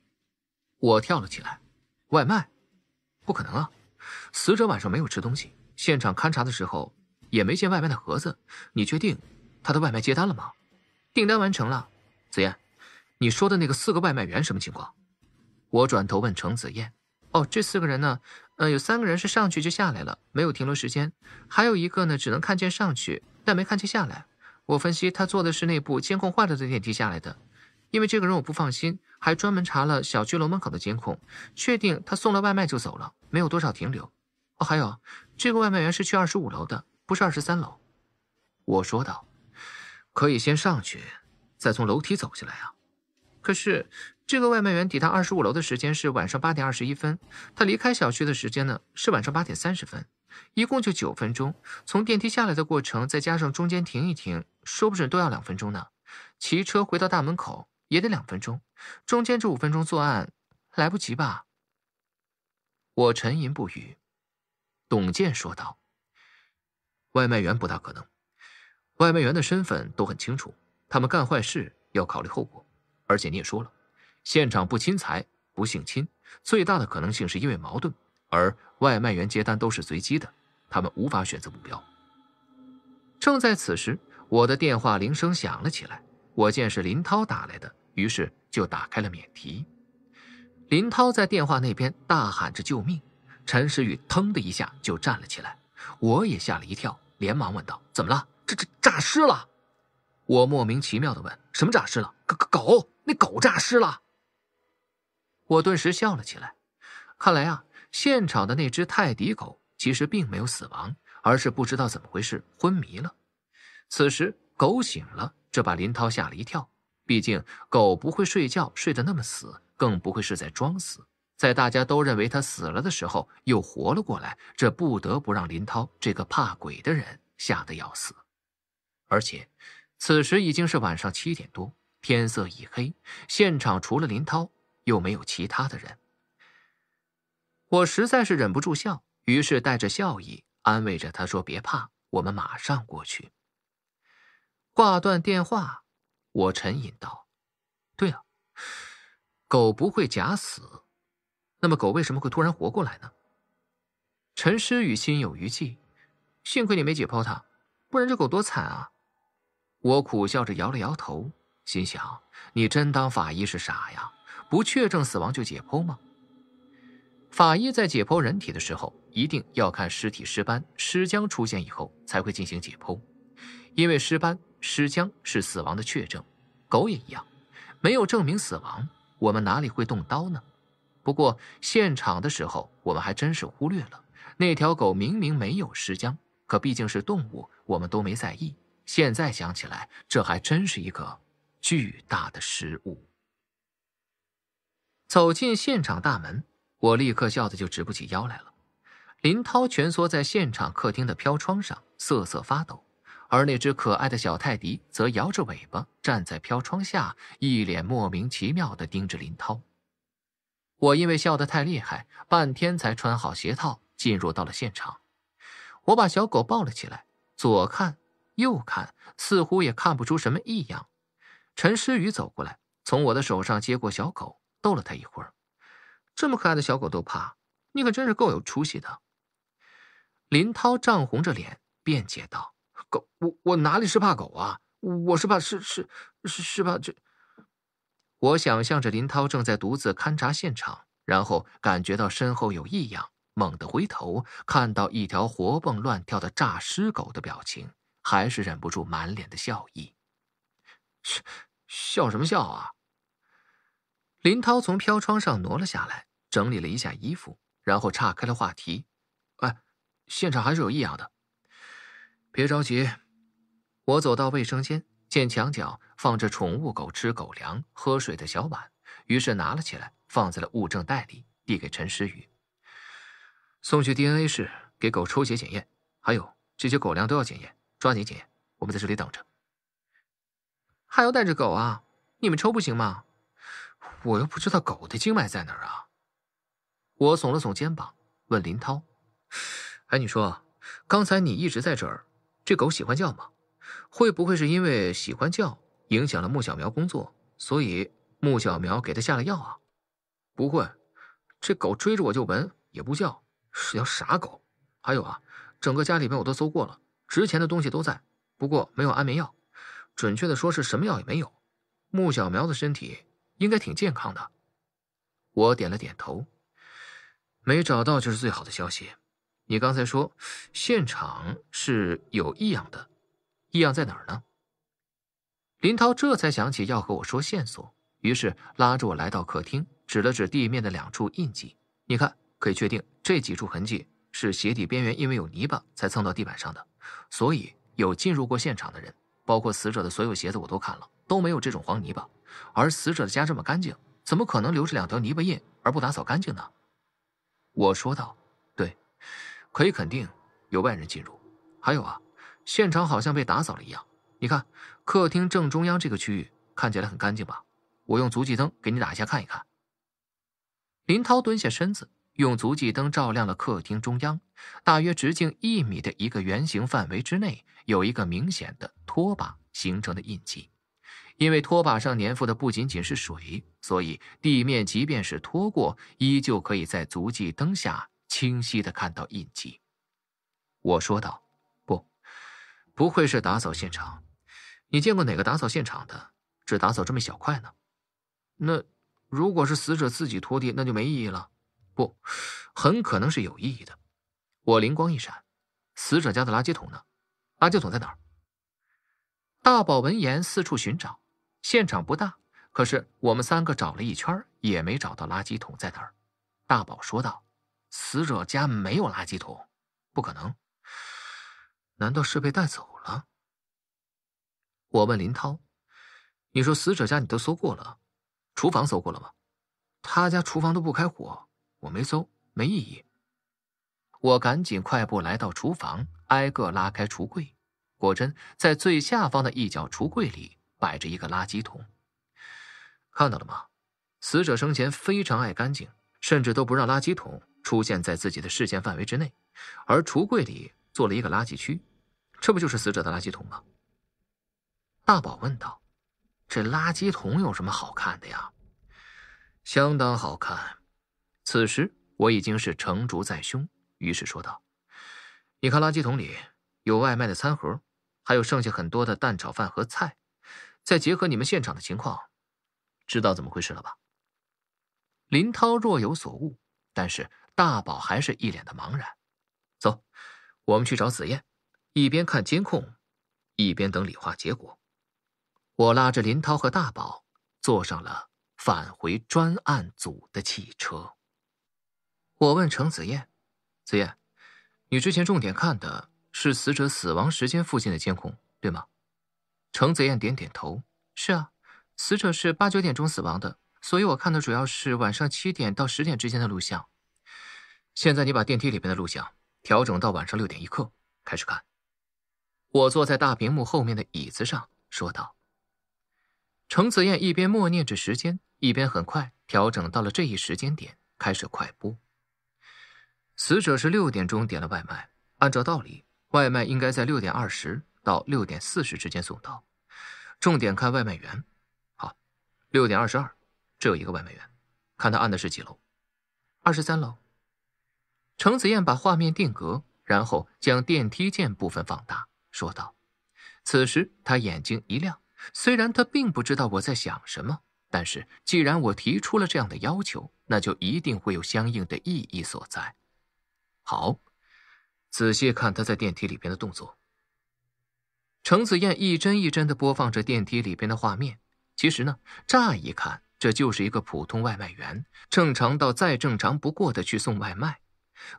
我跳了起来，外卖？不可能啊！死者晚上没有吃东西，现场勘查的时候也没见外卖的盒子。你确定他的外卖接单了吗？订单完成了。子燕，你说的那个四个外卖员什么情况？我转头问程子燕，哦，这四个人呢？嗯，有三个人是上去就下来了，没有停留时间，还有一个呢，只能看见上去，但没看见下来。我分析他坐的是那部监控坏了的电梯下来的，因为这个人我不放心，还专门查了小区楼门口的监控，确定他送了外卖就走了，没有多少停留。哦，还有这个外卖员是去二十五楼的，不是二十三楼。我说道，可以先上去，再从楼梯走下来啊。可是。这个外卖员抵达二十五楼的时间是晚上八点二十一分，他离开小区的时间呢是晚上八点三十分，一共就九分钟。从电梯下来的过程，再加上中间停一停，说不准都要两分钟呢。骑车回到大门口也得两分钟，中间这五分钟作案来不及吧？我沉吟不语，董健说道：“外卖员不大可能，外卖员的身份都很清楚，他们干坏事要考虑后果，而且你也说了。”现场不亲财，不性侵，最大的可能性是因为矛盾。而外卖员接单都是随机的，他们无法选择目标。正在此时，我的电话铃声响了起来，我见是林涛打来的，于是就打开了免提。林涛在电话那边大喊着救命，陈时雨腾的一下就站了起来，我也吓了一跳，连忙问道：“怎么了？这这诈尸了？”我莫名其妙的问：“什么诈尸了？狗狗？那狗诈尸了？”我顿时笑了起来，看来啊，现场的那只泰迪狗其实并没有死亡，而是不知道怎么回事昏迷了。此时狗醒了，这把林涛吓了一跳。毕竟狗不会睡觉，睡得那么死，更不会是在装死。在大家都认为它死了的时候，又活了过来，这不得不让林涛这个怕鬼的人吓得要死。而且，此时已经是晚上七点多，天色已黑，现场除了林涛。又没有其他的人，我实在是忍不住笑，于是带着笑意安慰着他说：“别怕，我们马上过去。”挂断电话，我沉吟道：“对啊，狗不会假死，那么狗为什么会突然活过来呢？”陈诗雨心有余悸：“幸亏你没解剖它，不然这狗多惨啊！”我苦笑着摇了摇头，心想：“你真当法医是傻呀？”不确证死亡就解剖吗？法医在解剖人体的时候，一定要看尸体尸斑、尸僵出现以后才会进行解剖，因为尸斑、尸僵是死亡的确证。狗也一样，没有证明死亡，我们哪里会动刀呢？不过现场的时候，我们还真是忽略了，那条狗明明没有尸僵，可毕竟是动物，我们都没在意。现在想起来，这还真是一个巨大的失误。走进现场大门，我立刻笑得就直不起腰来了。林涛蜷缩在现场客厅的飘窗上瑟瑟发抖，而那只可爱的小泰迪则摇着尾巴站在飘窗下，一脸莫名其妙地盯着林涛。我因为笑得太厉害，半天才穿好鞋套进入到了现场。我把小狗抱了起来，左看右看，似乎也看不出什么异样。陈诗雨走过来，从我的手上接过小狗。逗了他一会儿，这么可爱的小狗都怕，你可真是够有出息的。林涛涨红着脸辩解道：“狗，我我哪里是怕狗啊，我是怕是是是怕这。”我想象着林涛正在独自勘察现场，然后感觉到身后有异样，猛地回头，看到一条活蹦乱跳的诈尸狗的表情，还是忍不住满脸的笑意。笑什么笑啊？林涛从飘窗上挪了下来，整理了一下衣服，然后岔开了话题：“哎，现场还是有异样的。别着急。”我走到卫生间，见墙角放着宠物狗吃狗粮、喝水的小碗，于是拿了起来，放在了物证袋里，递给陈诗雨：“送去 DNA 室给狗抽血检验，还有这些狗粮都要检验，抓紧检验。我们在这里等着。”还要带着狗啊？你们抽不行吗？我又不知道狗的经脉在哪儿啊！我耸了耸肩膀，问林涛：“哎，你说，刚才你一直在这儿，这狗喜欢叫吗？会不会是因为喜欢叫影响了穆小苗工作，所以穆小苗给他下了药啊？”“不会，这狗追着我就闻，也不叫，是条傻狗。还有啊，整个家里面我都搜过了，值钱的东西都在，不过没有安眠药，准确的说是什么药也没有。穆小苗的身体……”应该挺健康的，我点了点头。没找到就是最好的消息。你刚才说现场是有异样的，异样在哪儿呢？林涛这才想起要和我说线索，于是拉着我来到客厅，指了指地面的两处印记。你看，可以确定这几处痕迹是鞋底边缘因为有泥巴才蹭到地板上的，所以有进入过现场的人，包括死者的所有鞋子我都看了，都没有这种黄泥巴。而死者的家这么干净，怎么可能留着两条泥巴印而不打扫干净呢？我说道：“对，可以肯定有外人进入。还有啊，现场好像被打扫了一样。你看，客厅正中央这个区域看起来很干净吧？我用足迹灯给你打一下看一看。”林涛蹲下身子，用足迹灯照亮了客厅中央，大约直径一米的一个圆形范围之内，有一个明显的拖把形成的印记。因为拖把上粘附的不仅仅是水，所以地面即便是拖过，依旧可以在足迹灯下清晰的看到印记。我说道：“不，不愧是打扫现场，你见过哪个打扫现场的只打扫这么一小块呢？”那如果是死者自己拖地，那就没意义了。不，很可能是有意义的。我灵光一闪：“死者家的垃圾桶呢？垃圾桶在哪儿？”大宝闻言四处寻找。现场不大，可是我们三个找了一圈也没找到垃圾桶在哪儿。大宝说道：“死者家没有垃圾桶，不可能，难道是被带走了？”我问林涛：“你说死者家你都搜过了，厨房搜过了吗？他家厨房都不开火，我没搜，没意义。”我赶紧快步来到厨房，挨个拉开橱柜，果真在最下方的一角橱柜里。摆着一个垃圾桶，看到了吗？死者生前非常爱干净，甚至都不让垃圾桶出现在自己的视线范围之内，而橱柜里做了一个垃圾区，这不就是死者的垃圾桶吗？大宝问道：“这垃圾桶有什么好看的呀？”“相当好看。”此时我已经是成竹在胸，于是说道：“你看垃圾桶里有外卖的餐盒，还有剩下很多的蛋炒饭和菜。”再结合你们现场的情况，知道怎么回事了吧？林涛若有所悟，但是大宝还是一脸的茫然。走，我们去找紫燕，一边看监控，一边等理化结果。我拉着林涛和大宝坐上了返回专案组的汽车。我问程紫燕：“紫燕，你之前重点看的是死者死亡时间附近的监控，对吗？”程子燕点点头：“是啊，死者是八九点钟死亡的，所以我看的主要是晚上七点到十点之间的录像。现在你把电梯里面的录像调整到晚上六点一刻开始看。”我坐在大屏幕后面的椅子上说道。程子燕一边默念着时间，一边很快调整到了这一时间点，开始快播。死者是六点钟点了外卖，按照道理，外卖应该在六点二十。到六点四十之间送到，重点看外卖员。好，六点二十二，这有一个外卖员，看他按的是几楼，二十三楼。程子燕把画面定格，然后将电梯键部分放大，说道：“此时他眼睛一亮，虽然他并不知道我在想什么，但是既然我提出了这样的要求，那就一定会有相应的意义所在。好，仔细看他在电梯里边的动作。”程子燕一帧一帧的播放着电梯里边的画面。其实呢，乍一看这就是一个普通外卖员，正常到再正常不过的去送外卖。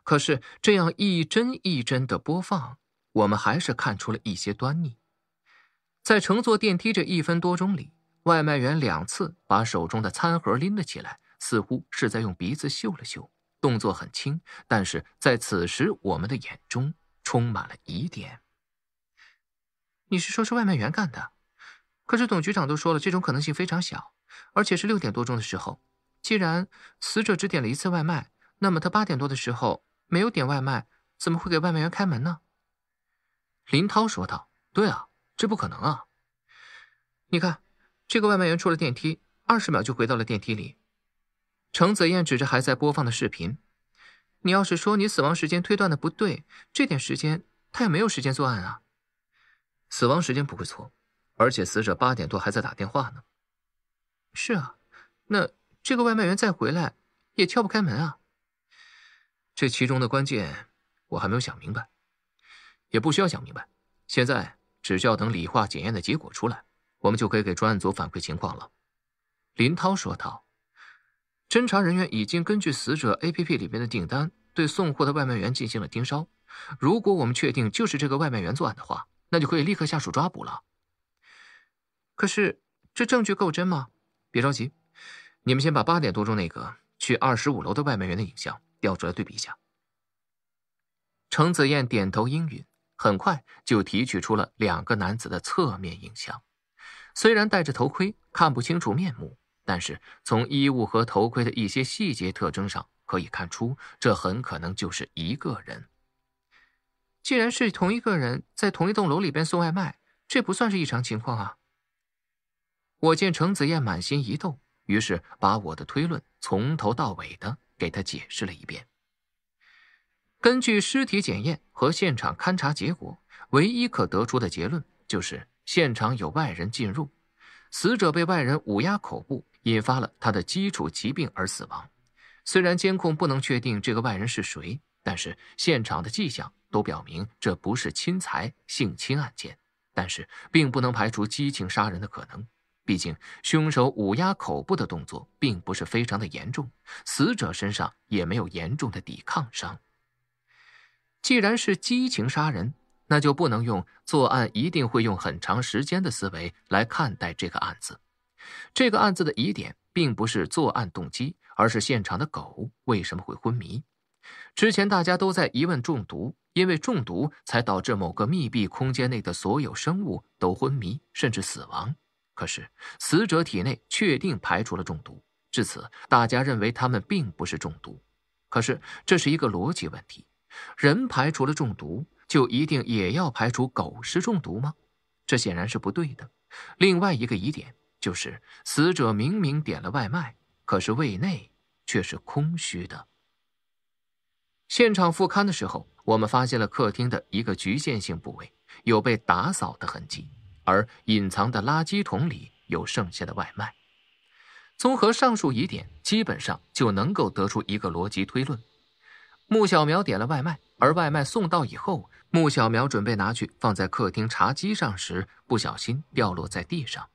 可是这样一帧一帧的播放，我们还是看出了一些端倪。在乘坐电梯这一分多钟里，外卖员两次把手中的餐盒拎了起来，似乎是在用鼻子嗅了嗅，动作很轻。但是在此时，我们的眼中充满了疑点。你是说是外卖员干的？可是董局长都说了，这种可能性非常小，而且是六点多钟的时候。既然死者只点了一次外卖，那么他八点多的时候没有点外卖，怎么会给外卖员开门呢？林涛说道：“对啊，这不可能啊！你看，这个外卖员出了电梯，二十秒就回到了电梯里。”程子燕指着还在播放的视频：“你要是说你死亡时间推断的不对，这点时间他也没有时间作案啊。”死亡时间不会错，而且死者八点多还在打电话呢。是啊，那这个外卖员再回来也撬不开门啊。这其中的关键我还没有想明白，也不需要想明白，现在只需要等理化检验的结果出来，我们就可以给专案组反馈情况了。林涛说道：“侦查人员已经根据死者 APP 里面的订单，对送货的外卖员进行了盯梢。如果我们确定就是这个外卖员作案的话。”那就可以立刻下手抓捕了，可是这证据够真吗？别着急，你们先把八点多钟那个去二十五楼的外卖员的影像调出来对比一下。程子燕点头应允，很快就提取出了两个男子的侧面影像。虽然戴着头盔，看不清楚面目，但是从衣物和头盔的一些细节特征上可以看出，这很可能就是一个人。既然是同一个人在同一栋楼里边送外卖，这不算是异常情况啊。我见程子燕满心一动，于是把我的推论从头到尾的给他解释了一遍。根据尸体检验和现场勘查结果，唯一可得出的结论就是现场有外人进入，死者被外人捂压口部，引发了他的基础疾病而死亡。虽然监控不能确定这个外人是谁，但是现场的迹象。都表明这不是侵财性侵案件，但是并不能排除激情杀人的可能。毕竟凶手捂压口部的动作并不是非常的严重，死者身上也没有严重的抵抗伤。既然是激情杀人，那就不能用作案一定会用很长时间的思维来看待这个案子。这个案子的疑点并不是作案动机，而是现场的狗为什么会昏迷？之前大家都在疑问中毒。因为中毒才导致某个密闭空间内的所有生物都昏迷甚至死亡，可是死者体内确定排除了中毒，至此大家认为他们并不是中毒。可是这是一个逻辑问题：人排除了中毒，就一定也要排除狗是中毒吗？这显然是不对的。另外一个疑点就是，死者明明点了外卖，可是胃内却是空虚的。现场复勘的时候。我们发现了客厅的一个局限性部位有被打扫的痕迹，而隐藏的垃圾桶里有剩下的外卖。综合上述疑点，基本上就能够得出一个逻辑推论：穆小苗点了外卖，而外卖送到以后，穆小苗准备拿去放在客厅茶几上时，不小心掉落在地上。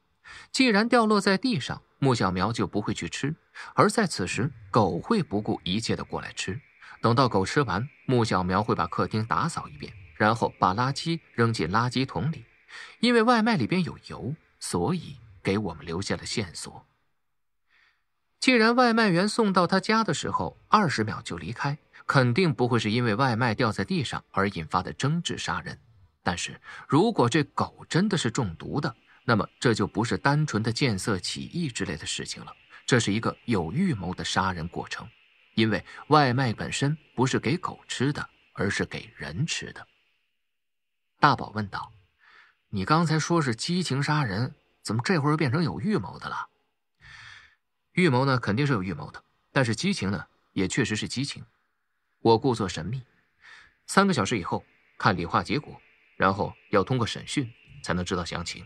既然掉落在地上，穆小苗就不会去吃，而在此时，狗会不顾一切的过来吃。等到狗吃完，穆小苗会把客厅打扫一遍，然后把垃圾扔进垃圾桶里。因为外卖里边有油，所以给我们留下了线索。既然外卖员送到他家的时候，二十秒就离开，肯定不会是因为外卖掉在地上而引发的争执杀人。但是如果这狗真的是中毒的，那么这就不是单纯的见色起意之类的事情了，这是一个有预谋的杀人过程。因为外卖本身不是给狗吃的，而是给人吃的。大宝问道：“你刚才说是激情杀人，怎么这会儿变成有预谋的了？”“预谋呢，肯定是有预谋的，但是激情呢，也确实是激情。”我故作神秘：“三个小时以后，看理化结果，然后要通过审讯才能知道详情。”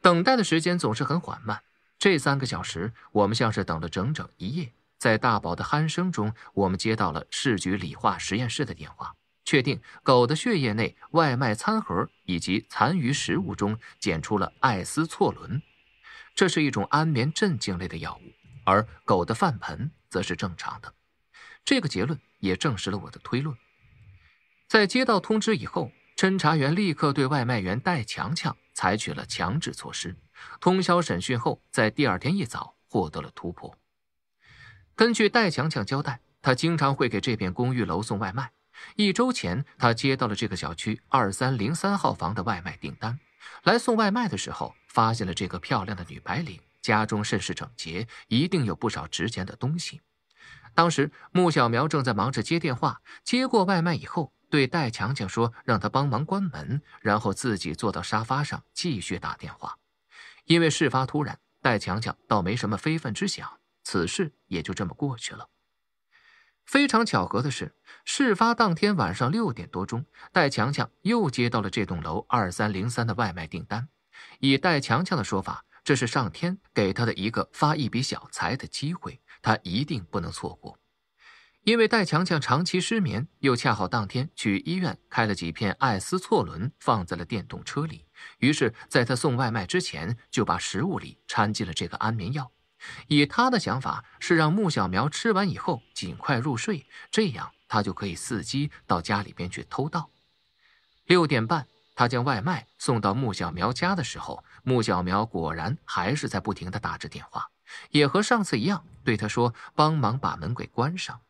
等待的时间总是很缓慢。这三个小时，我们像是等了整整一夜。在大宝的鼾声中，我们接到了市局理化实验室的电话，确定狗的血液内、外卖餐盒以及残余食物中检出了艾斯唑仑，这是一种安眠镇静类的药物，而狗的饭盆则是正常的。这个结论也证实了我的推论。在接到通知以后，侦查员立刻对外卖员戴强强采取了强制措施，通宵审讯后，在第二天一早获得了突破。根据戴强强交代，他经常会给这片公寓楼送外卖。一周前，他接到了这个小区二三零三号房的外卖订单。来送外卖的时候，发现了这个漂亮的女白领，家中甚是整洁，一定有不少值钱的东西。当时，穆小苗正在忙着接电话，接过外卖以后，对戴强强说：“让他帮忙关门，然后自己坐到沙发上继续打电话。”因为事发突然，戴强强倒没什么非分之想。此事也就这么过去了。非常巧合的是，事发当天晚上六点多钟，戴强强又接到了这栋楼二三零三的外卖订单。以戴强强的说法，这是上天给他的一个发一笔小财的机会，他一定不能错过。因为戴强强长期失眠，又恰好当天去医院开了几片艾司唑仑，放在了电动车里。于是，在他送外卖之前，就把食物里掺进了这个安眠药。以他的想法是让穆小苗吃完以后尽快入睡，这样他就可以伺机到家里边去偷盗。六点半，他将外卖送到穆小苗家的时候，穆小苗果然还是在不停地打着电话，也和上次一样对他说帮忙把门给关上。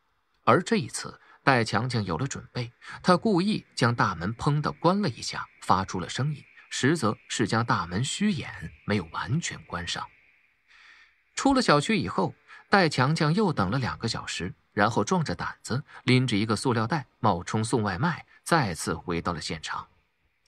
而这一次，戴强强有了准备，他故意将大门砰的关了一下，发出了声音，实则是将大门虚掩，没有完全关上。出了小区以后，戴强强又等了两个小时，然后壮着胆子拎着一个塑料袋，冒充送外卖，再次回到了现场。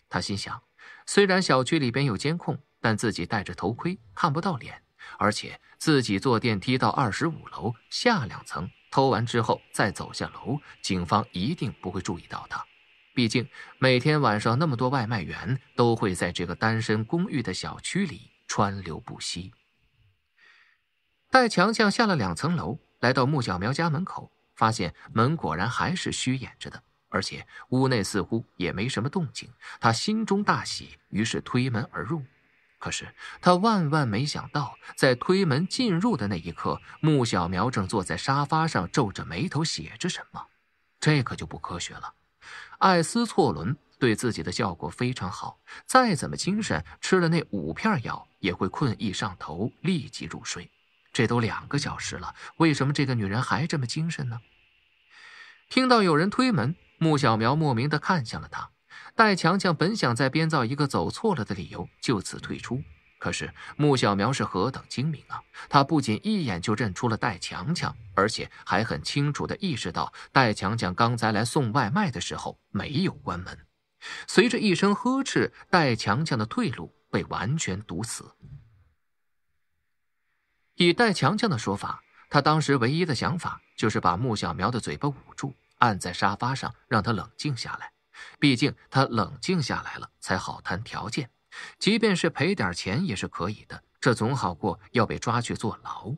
他心想，虽然小区里边有监控，但自己戴着头盔看不到脸，而且自己坐电梯到二十五楼下两层偷完之后再走下楼，警方一定不会注意到他。毕竟每天晚上那么多外卖员都会在这个单身公寓的小区里川流不息。在墙强下了两层楼，来到木小苗家门口，发现门果然还是虚掩着的，而且屋内似乎也没什么动静。他心中大喜，于是推门而入。可是他万万没想到，在推门进入的那一刻，木小苗正坐在沙发上皱着眉头写着什么。这可就不科学了。艾斯错伦对自己的效果非常好，再怎么精神，吃了那五片药也会困意上头，立即入睡。这都两个小时了，为什么这个女人还这么精神呢？听到有人推门，穆小苗莫名的看向了他。戴强强本想再编造一个走错了的理由，就此退出。可是穆小苗是何等精明啊！他不仅一眼就认出了戴强强，而且还很清楚的意识到戴强强刚才来送外卖的时候没有关门。随着一声呵斥，戴强强的退路被完全堵死。以戴强强的说法，他当时唯一的想法就是把穆小苗的嘴巴捂住，按在沙发上，让他冷静下来。毕竟他冷静下来了，才好谈条件。即便是赔点钱也是可以的，这总好过要被抓去坐牢。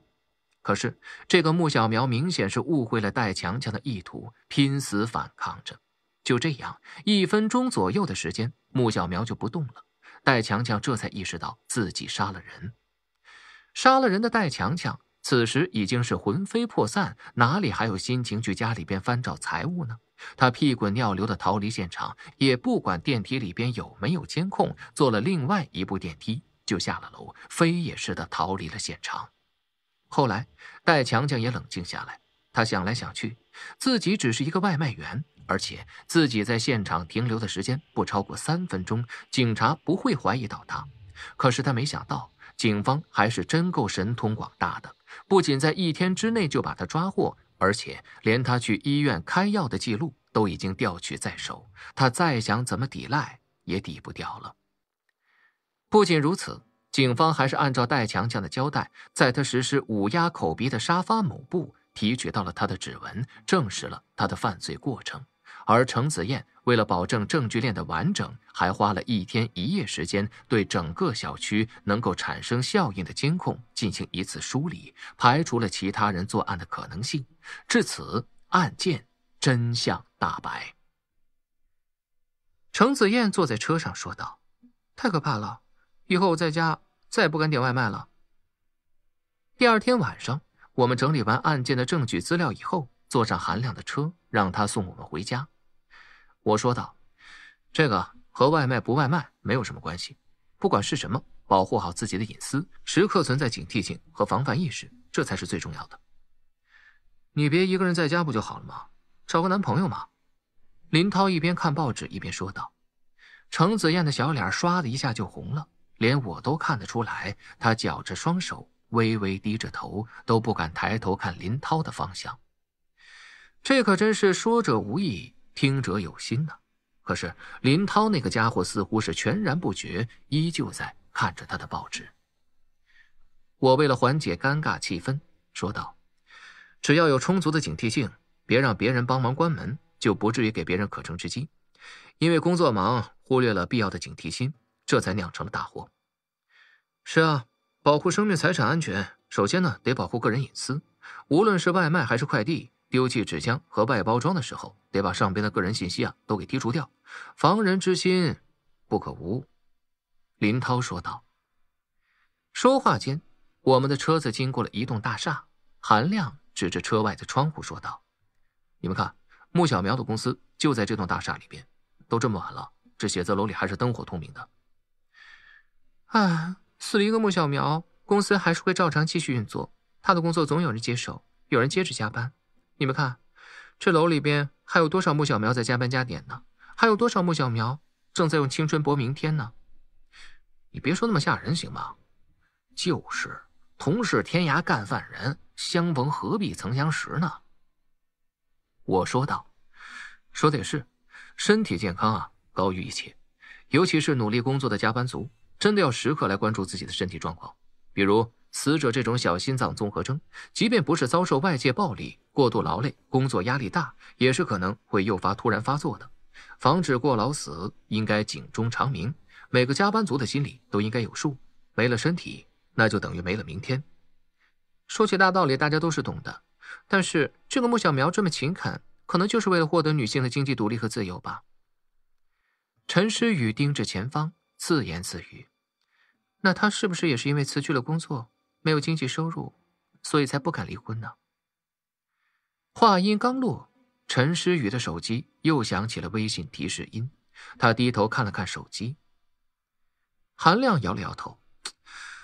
可是这个穆小苗明显是误会了戴强强的意图，拼死反抗着。就这样，一分钟左右的时间，穆小苗就不动了。戴强强这才意识到自己杀了人。杀了人的戴强强此时已经是魂飞魄散，哪里还有心情去家里边翻找财物呢？他屁滚尿流的逃离现场，也不管电梯里边有没有监控，坐了另外一部电梯就下了楼，飞也似的逃离了现场。后来，戴强强也冷静下来，他想来想去，自己只是一个外卖员，而且自己在现场停留的时间不超过三分钟，警察不会怀疑到他。可是他没想到。警方还是真够神通广大的，不仅在一天之内就把他抓获，而且连他去医院开药的记录都已经调取在手，他再想怎么抵赖也抵不掉了。不仅如此，警方还是按照戴强强的交代，在他实施捂压口鼻的沙发某部提取到了他的指纹，证实了他的犯罪过程。而程子燕。为了保证证据链的完整，还花了一天一夜时间对整个小区能够产生效应的监控进行一次梳理，排除了其他人作案的可能性。至此，案件真相大白。程子燕坐在车上说道：“太可怕了，以后我在家再也不敢点外卖了。”第二天晚上，我们整理完案件的证据资料以后，坐上韩亮的车，让他送我们回家。我说道：“这个和外卖不外卖没有什么关系，不管是什么，保护好自己的隐私，时刻存在警惕性和防范意识，这才是最重要的。你别一个人在家不就好了吗？找个男朋友嘛。”林涛一边看报纸一边说道。程子燕的小脸唰的一下就红了，连我都看得出来，她绞着双手，微微低着头，都不敢抬头看林涛的方向。这可真是说者无意。听者有心呢，可是林涛那个家伙似乎是全然不觉，依旧在看着他的报纸。我为了缓解尴尬气氛，说道：“只要有充足的警惕性，别让别人帮忙关门，就不至于给别人可乘之机。因为工作忙，忽略了必要的警惕心，这才酿成了大祸。”是啊，保护生命财产安全，首先呢得保护个人隐私，无论是外卖还是快递。丢弃纸箱和外包装的时候，得把上边的个人信息啊都给剔除掉。防人之心不可无。”林涛说道。说话间，我们的车子经过了一栋大厦。韩亮指着车外的窗户说道：“你们看，穆小苗的公司就在这栋大厦里边。都这么晚了，这写字楼里还是灯火通明的。”哎，死了一个穆小苗，公司还是会照常继续运作。他的工作总有人接手，有人接着加班。你们看，这楼里边还有多少穆小苗在加班加点呢？还有多少穆小苗正在用青春搏明天呢？你别说那么吓人行吗？就是，同是天涯干饭人，相逢何必曾相识呢？我说道，说的也是，身体健康啊高于一切，尤其是努力工作的加班族，真的要时刻来关注自己的身体状况，比如。死者这种小心脏综合征，即便不是遭受外界暴力、过度劳累、工作压力大，也是可能会诱发突然发作的。防止过劳死，应该警钟长鸣，每个加班族的心里都应该有数。没了身体，那就等于没了明天。说起大道理，大家都是懂的，但是这个穆小苗这么勤恳，可能就是为了获得女性的经济独立和自由吧。陈诗雨盯着前方，自言自语：“那她是不是也是因为辞去了工作？”没有经济收入，所以才不敢离婚呢。话音刚落，陈诗雨的手机又响起了微信提示音，他低头看了看手机。韩亮摇了摇头：“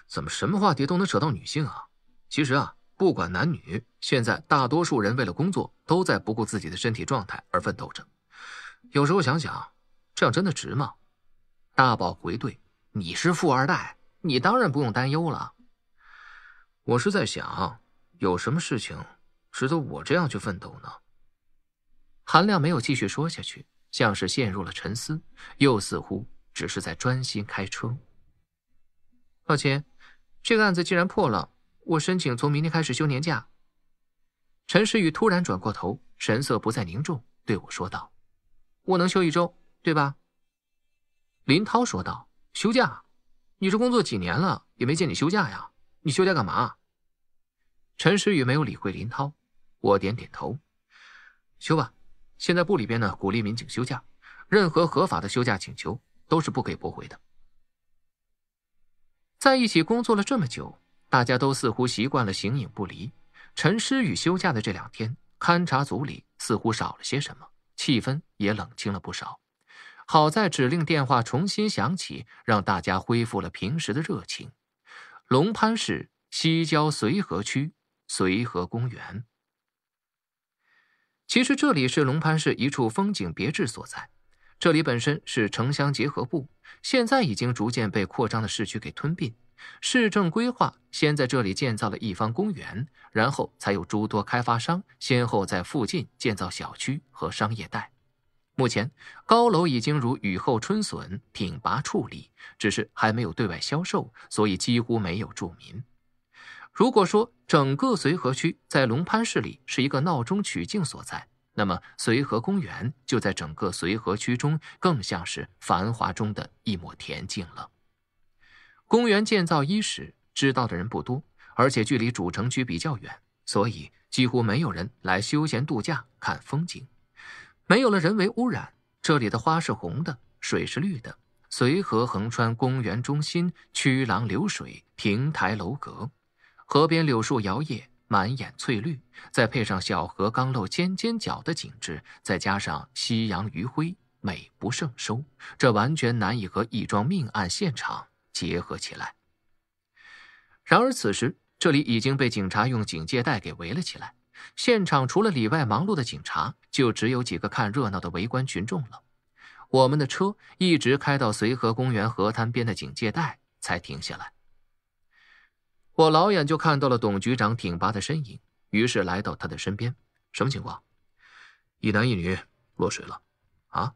怎么什么话题都能扯到女性啊？其实啊，不管男女，现在大多数人为了工作都在不顾自己的身体状态而奋斗着。有时候想想，这样真的值吗？”大宝回：“怼：“你是富二代，你当然不用担忧了。”我是在想，有什么事情值得我这样去奋斗呢？韩亮没有继续说下去，像是陷入了沉思，又似乎只是在专心开车。老秦，这个案子既然破了，我申请从明天开始休年假。陈诗雨突然转过头，神色不再凝重，对我说道：“我能休一周，对吧？”林涛说道：“休假？你这工作几年了，也没见你休假呀。”你休假干嘛？陈诗雨没有理会林涛，我点点头，休吧。现在部里边呢鼓励民警休假，任何合法的休假请求都是不给驳回的。在一起工作了这么久，大家都似乎习惯了形影不离。陈诗雨休假的这两天，勘察组里似乎少了些什么，气氛也冷清了不少。好在指令电话重新响起，让大家恢复了平时的热情。龙潘市西郊绥河区绥河公园，其实这里是龙潘市一处风景别致所在。这里本身是城乡结合部，现在已经逐渐被扩张的市区给吞并。市政规划先在这里建造了一方公园，然后才有诸多开发商先后在附近建造小区和商业带。目前，高楼已经如雨后春笋，挺拔矗立，只是还没有对外销售，所以几乎没有住民。如果说整个绥河区在龙蟠市里是一个闹中取静所在，那么绥河公园就在整个绥河区中，更像是繁华中的一抹恬静了。公园建造伊始，知道的人不多，而且距离主城区比较远，所以几乎没有人来休闲度假、看风景。没有了人为污染，这里的花是红的，水是绿的。随河横穿公园中心，曲廊流水，亭台楼阁，河边柳树摇曳，满眼翠绿。再配上小河刚露尖尖角的景致，再加上夕阳余晖，美不胜收。这完全难以和一桩命案现场结合起来。然而，此时这里已经被警察用警戒带给围了起来。现场除了里外忙碌的警察，就只有几个看热闹的围观群众了。我们的车一直开到绥河公园河滩边的警戒带才停下来。我老远就看到了董局长挺拔的身影，于是来到他的身边。什么情况？一男一女落水了。啊？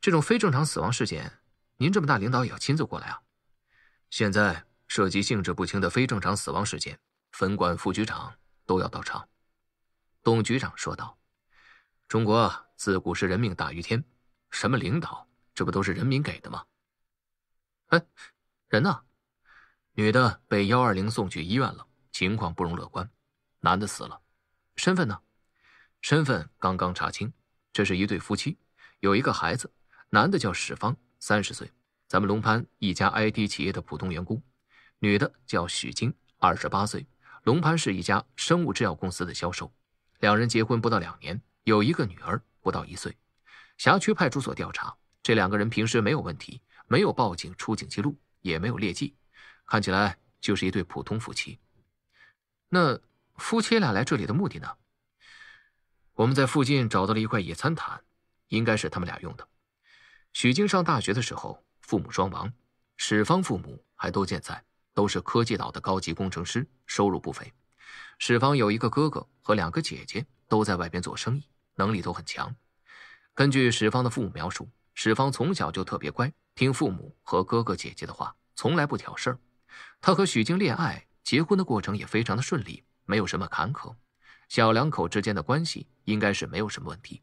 这种非正常死亡事件，您这么大领导也要亲自过来啊？现在涉及性质不清的非正常死亡事件，分管副局长都要到场。董局长说道：“中国自古是人命大于天，什么领导，这不都是人民给的吗？哎，人呢？女的被幺二零送去医院了，情况不容乐观。男的死了，身份呢？身份刚刚查清，这是一对夫妻，有一个孩子。男的叫史芳，三十岁，咱们龙潘一家 IT 企业的普通员工。女的叫许晶，二十八岁，龙潘市一家生物制药公司的销售。”两人结婚不到两年，有一个女儿，不到一岁。辖区派出所调查，这两个人平时没有问题，没有报警出警记录，也没有劣迹，看起来就是一对普通夫妻。那夫妻俩来这里的目的呢？我们在附近找到了一块野餐毯，应该是他们俩用的。许晶上大学的时候，父母双亡，史芳父母还都健在，都是科技岛的高级工程师，收入不菲。史芳有一个哥哥和两个姐姐，都在外边做生意，能力都很强。根据史芳的父母描述，史芳从小就特别乖，听父母和哥哥姐姐的话，从来不挑事儿。他和许晶恋爱、结婚的过程也非常的顺利，没有什么坎坷。小两口之间的关系应该是没有什么问题。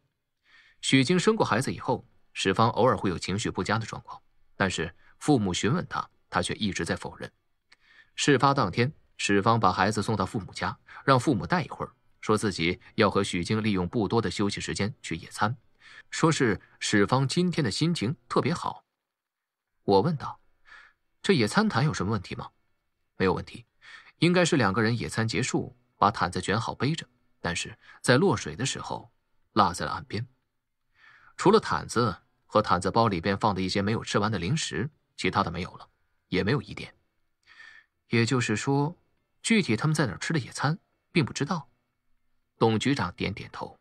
许晶生过孩子以后，史芳偶尔会有情绪不佳的状况，但是父母询问他，他却一直在否认。事发当天。史芳把孩子送到父母家，让父母带一会儿，说自己要和许晶利用不多的休息时间去野餐，说是史芳今天的心情特别好。我问道：“这野餐毯有什么问题吗？”“没有问题，应该是两个人野餐结束，把毯子卷好背着，但是在落水的时候落在了岸边。除了毯子和毯子包里边放的一些没有吃完的零食，其他的没有了，也没有疑点。也就是说。”具体他们在哪吃的野餐，并不知道。董局长点点头。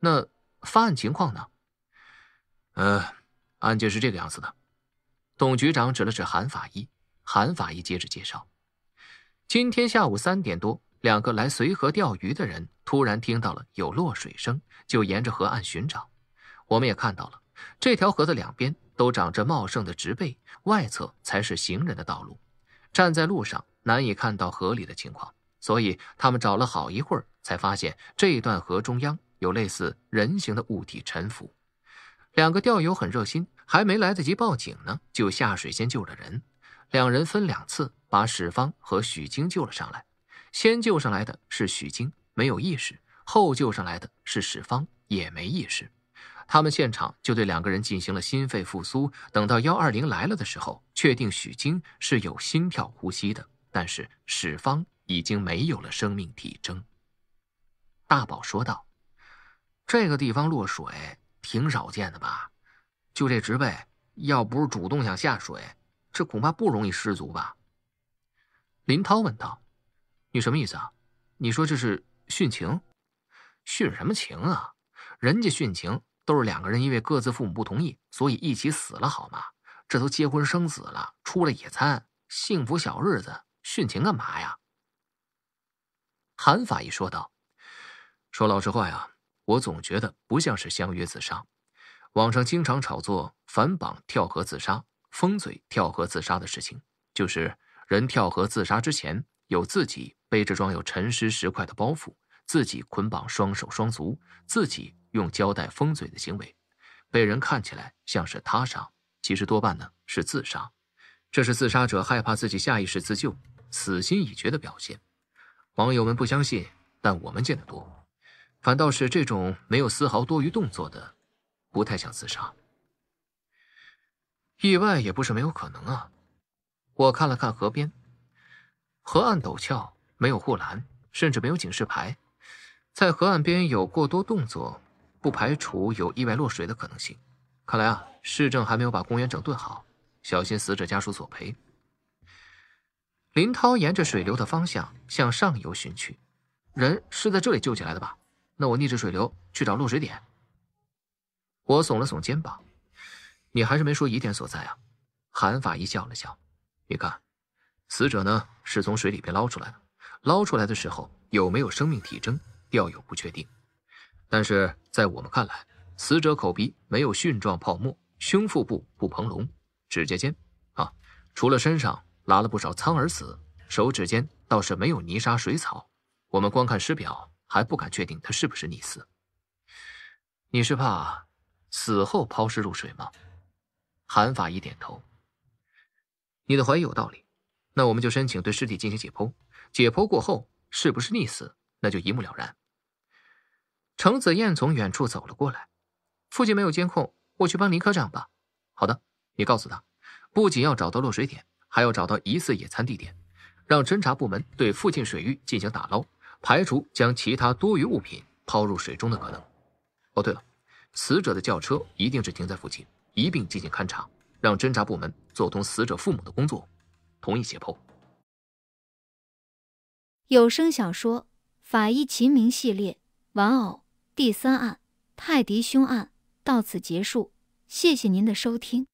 那发案情况呢？嗯，案件是这个样子的。董局长指了指韩法医，韩法医接着介绍：今天下午三点多，两个来随河钓鱼的人突然听到了有落水声，就沿着河岸寻找。我们也看到了，这条河的两边都长着茂盛的植被，外侧才是行人的道路。站在路上。难以看到河里的情况，所以他们找了好一会儿，才发现这段河中央有类似人形的物体沉浮。两个钓友很热心，还没来得及报警呢，就下水先救了人。两人分两次把史芳和许晶救了上来。先救上来的是许晶，没有意识；后救上来的是史芳，也没意识。他们现场就对两个人进行了心肺复苏。等到幺二零来了的时候，确定许晶是有心跳呼吸的。但是史芳已经没有了生命体征。大宝说道：“这个地方落水挺少见的吧？就这植被，要不是主动想下水，这恐怕不容易失足吧？”林涛问道：“你什么意思啊？你说这是殉情？殉什么情啊？人家殉情都是两个人因为各自父母不同意，所以一起死了好吗？这都结婚生子了，出来野餐，幸福小日子。”殉情干嘛呀？韩法医说道：“说老实话呀，我总觉得不像是相约自杀。网上经常炒作反绑跳河自杀、封嘴跳河自杀的事情，就是人跳河自杀之前，有自己背着装有沉尸石块的包袱，自己捆绑双手双足，自己用胶带封嘴的行为，被人看起来像是他杀，其实多半呢是自杀。这是自杀者害怕自己下意识自救。”死心已决的表现，网友们不相信，但我们见得多。反倒是这种没有丝毫多余动作的，不太想自杀。意外也不是没有可能啊。我看了看河边，河岸陡峭，没有护栏，甚至没有警示牌。在河岸边有过多动作，不排除有意外落水的可能性。看来啊，市政还没有把公园整顿好，小心死者家属索赔。林涛沿着水流的方向向上游寻去，人是在这里救起来的吧？那我逆着水流去找落水点。我耸了耸肩膀，你还是没说疑点所在啊？韩法医笑了笑，你看，死者呢是从水里边捞出来的，捞出来的时候有没有生命体征？钓友不确定，但是在我们看来，死者口鼻没有絮状泡沫，胸腹部不膨隆，指甲尖啊，除了身上。拉了不少苍耳子，手指间倒是没有泥沙水草。我们光看尸表还不敢确定他是不是溺死。你是怕死后抛尸入水吗？韩法医点头。你的怀疑有道理，那我们就申请对尸体进行解剖。解剖过后是不是溺死，那就一目了然。程子燕从远处走了过来，附近没有监控，我去帮林科长吧。好的，你告诉他，不仅要找到落水点。还要找到疑似野餐地点，让侦查部门对附近水域进行打捞，排除将其他多余物品抛入水中的可能。哦，对了，死者的轿车一定是停在附近，一并进行勘查。让侦查部门做通死者父母的工作，同意解剖。有声小说《法医秦明》系列《玩偶第三案：泰迪凶案》到此结束，谢谢您的收听。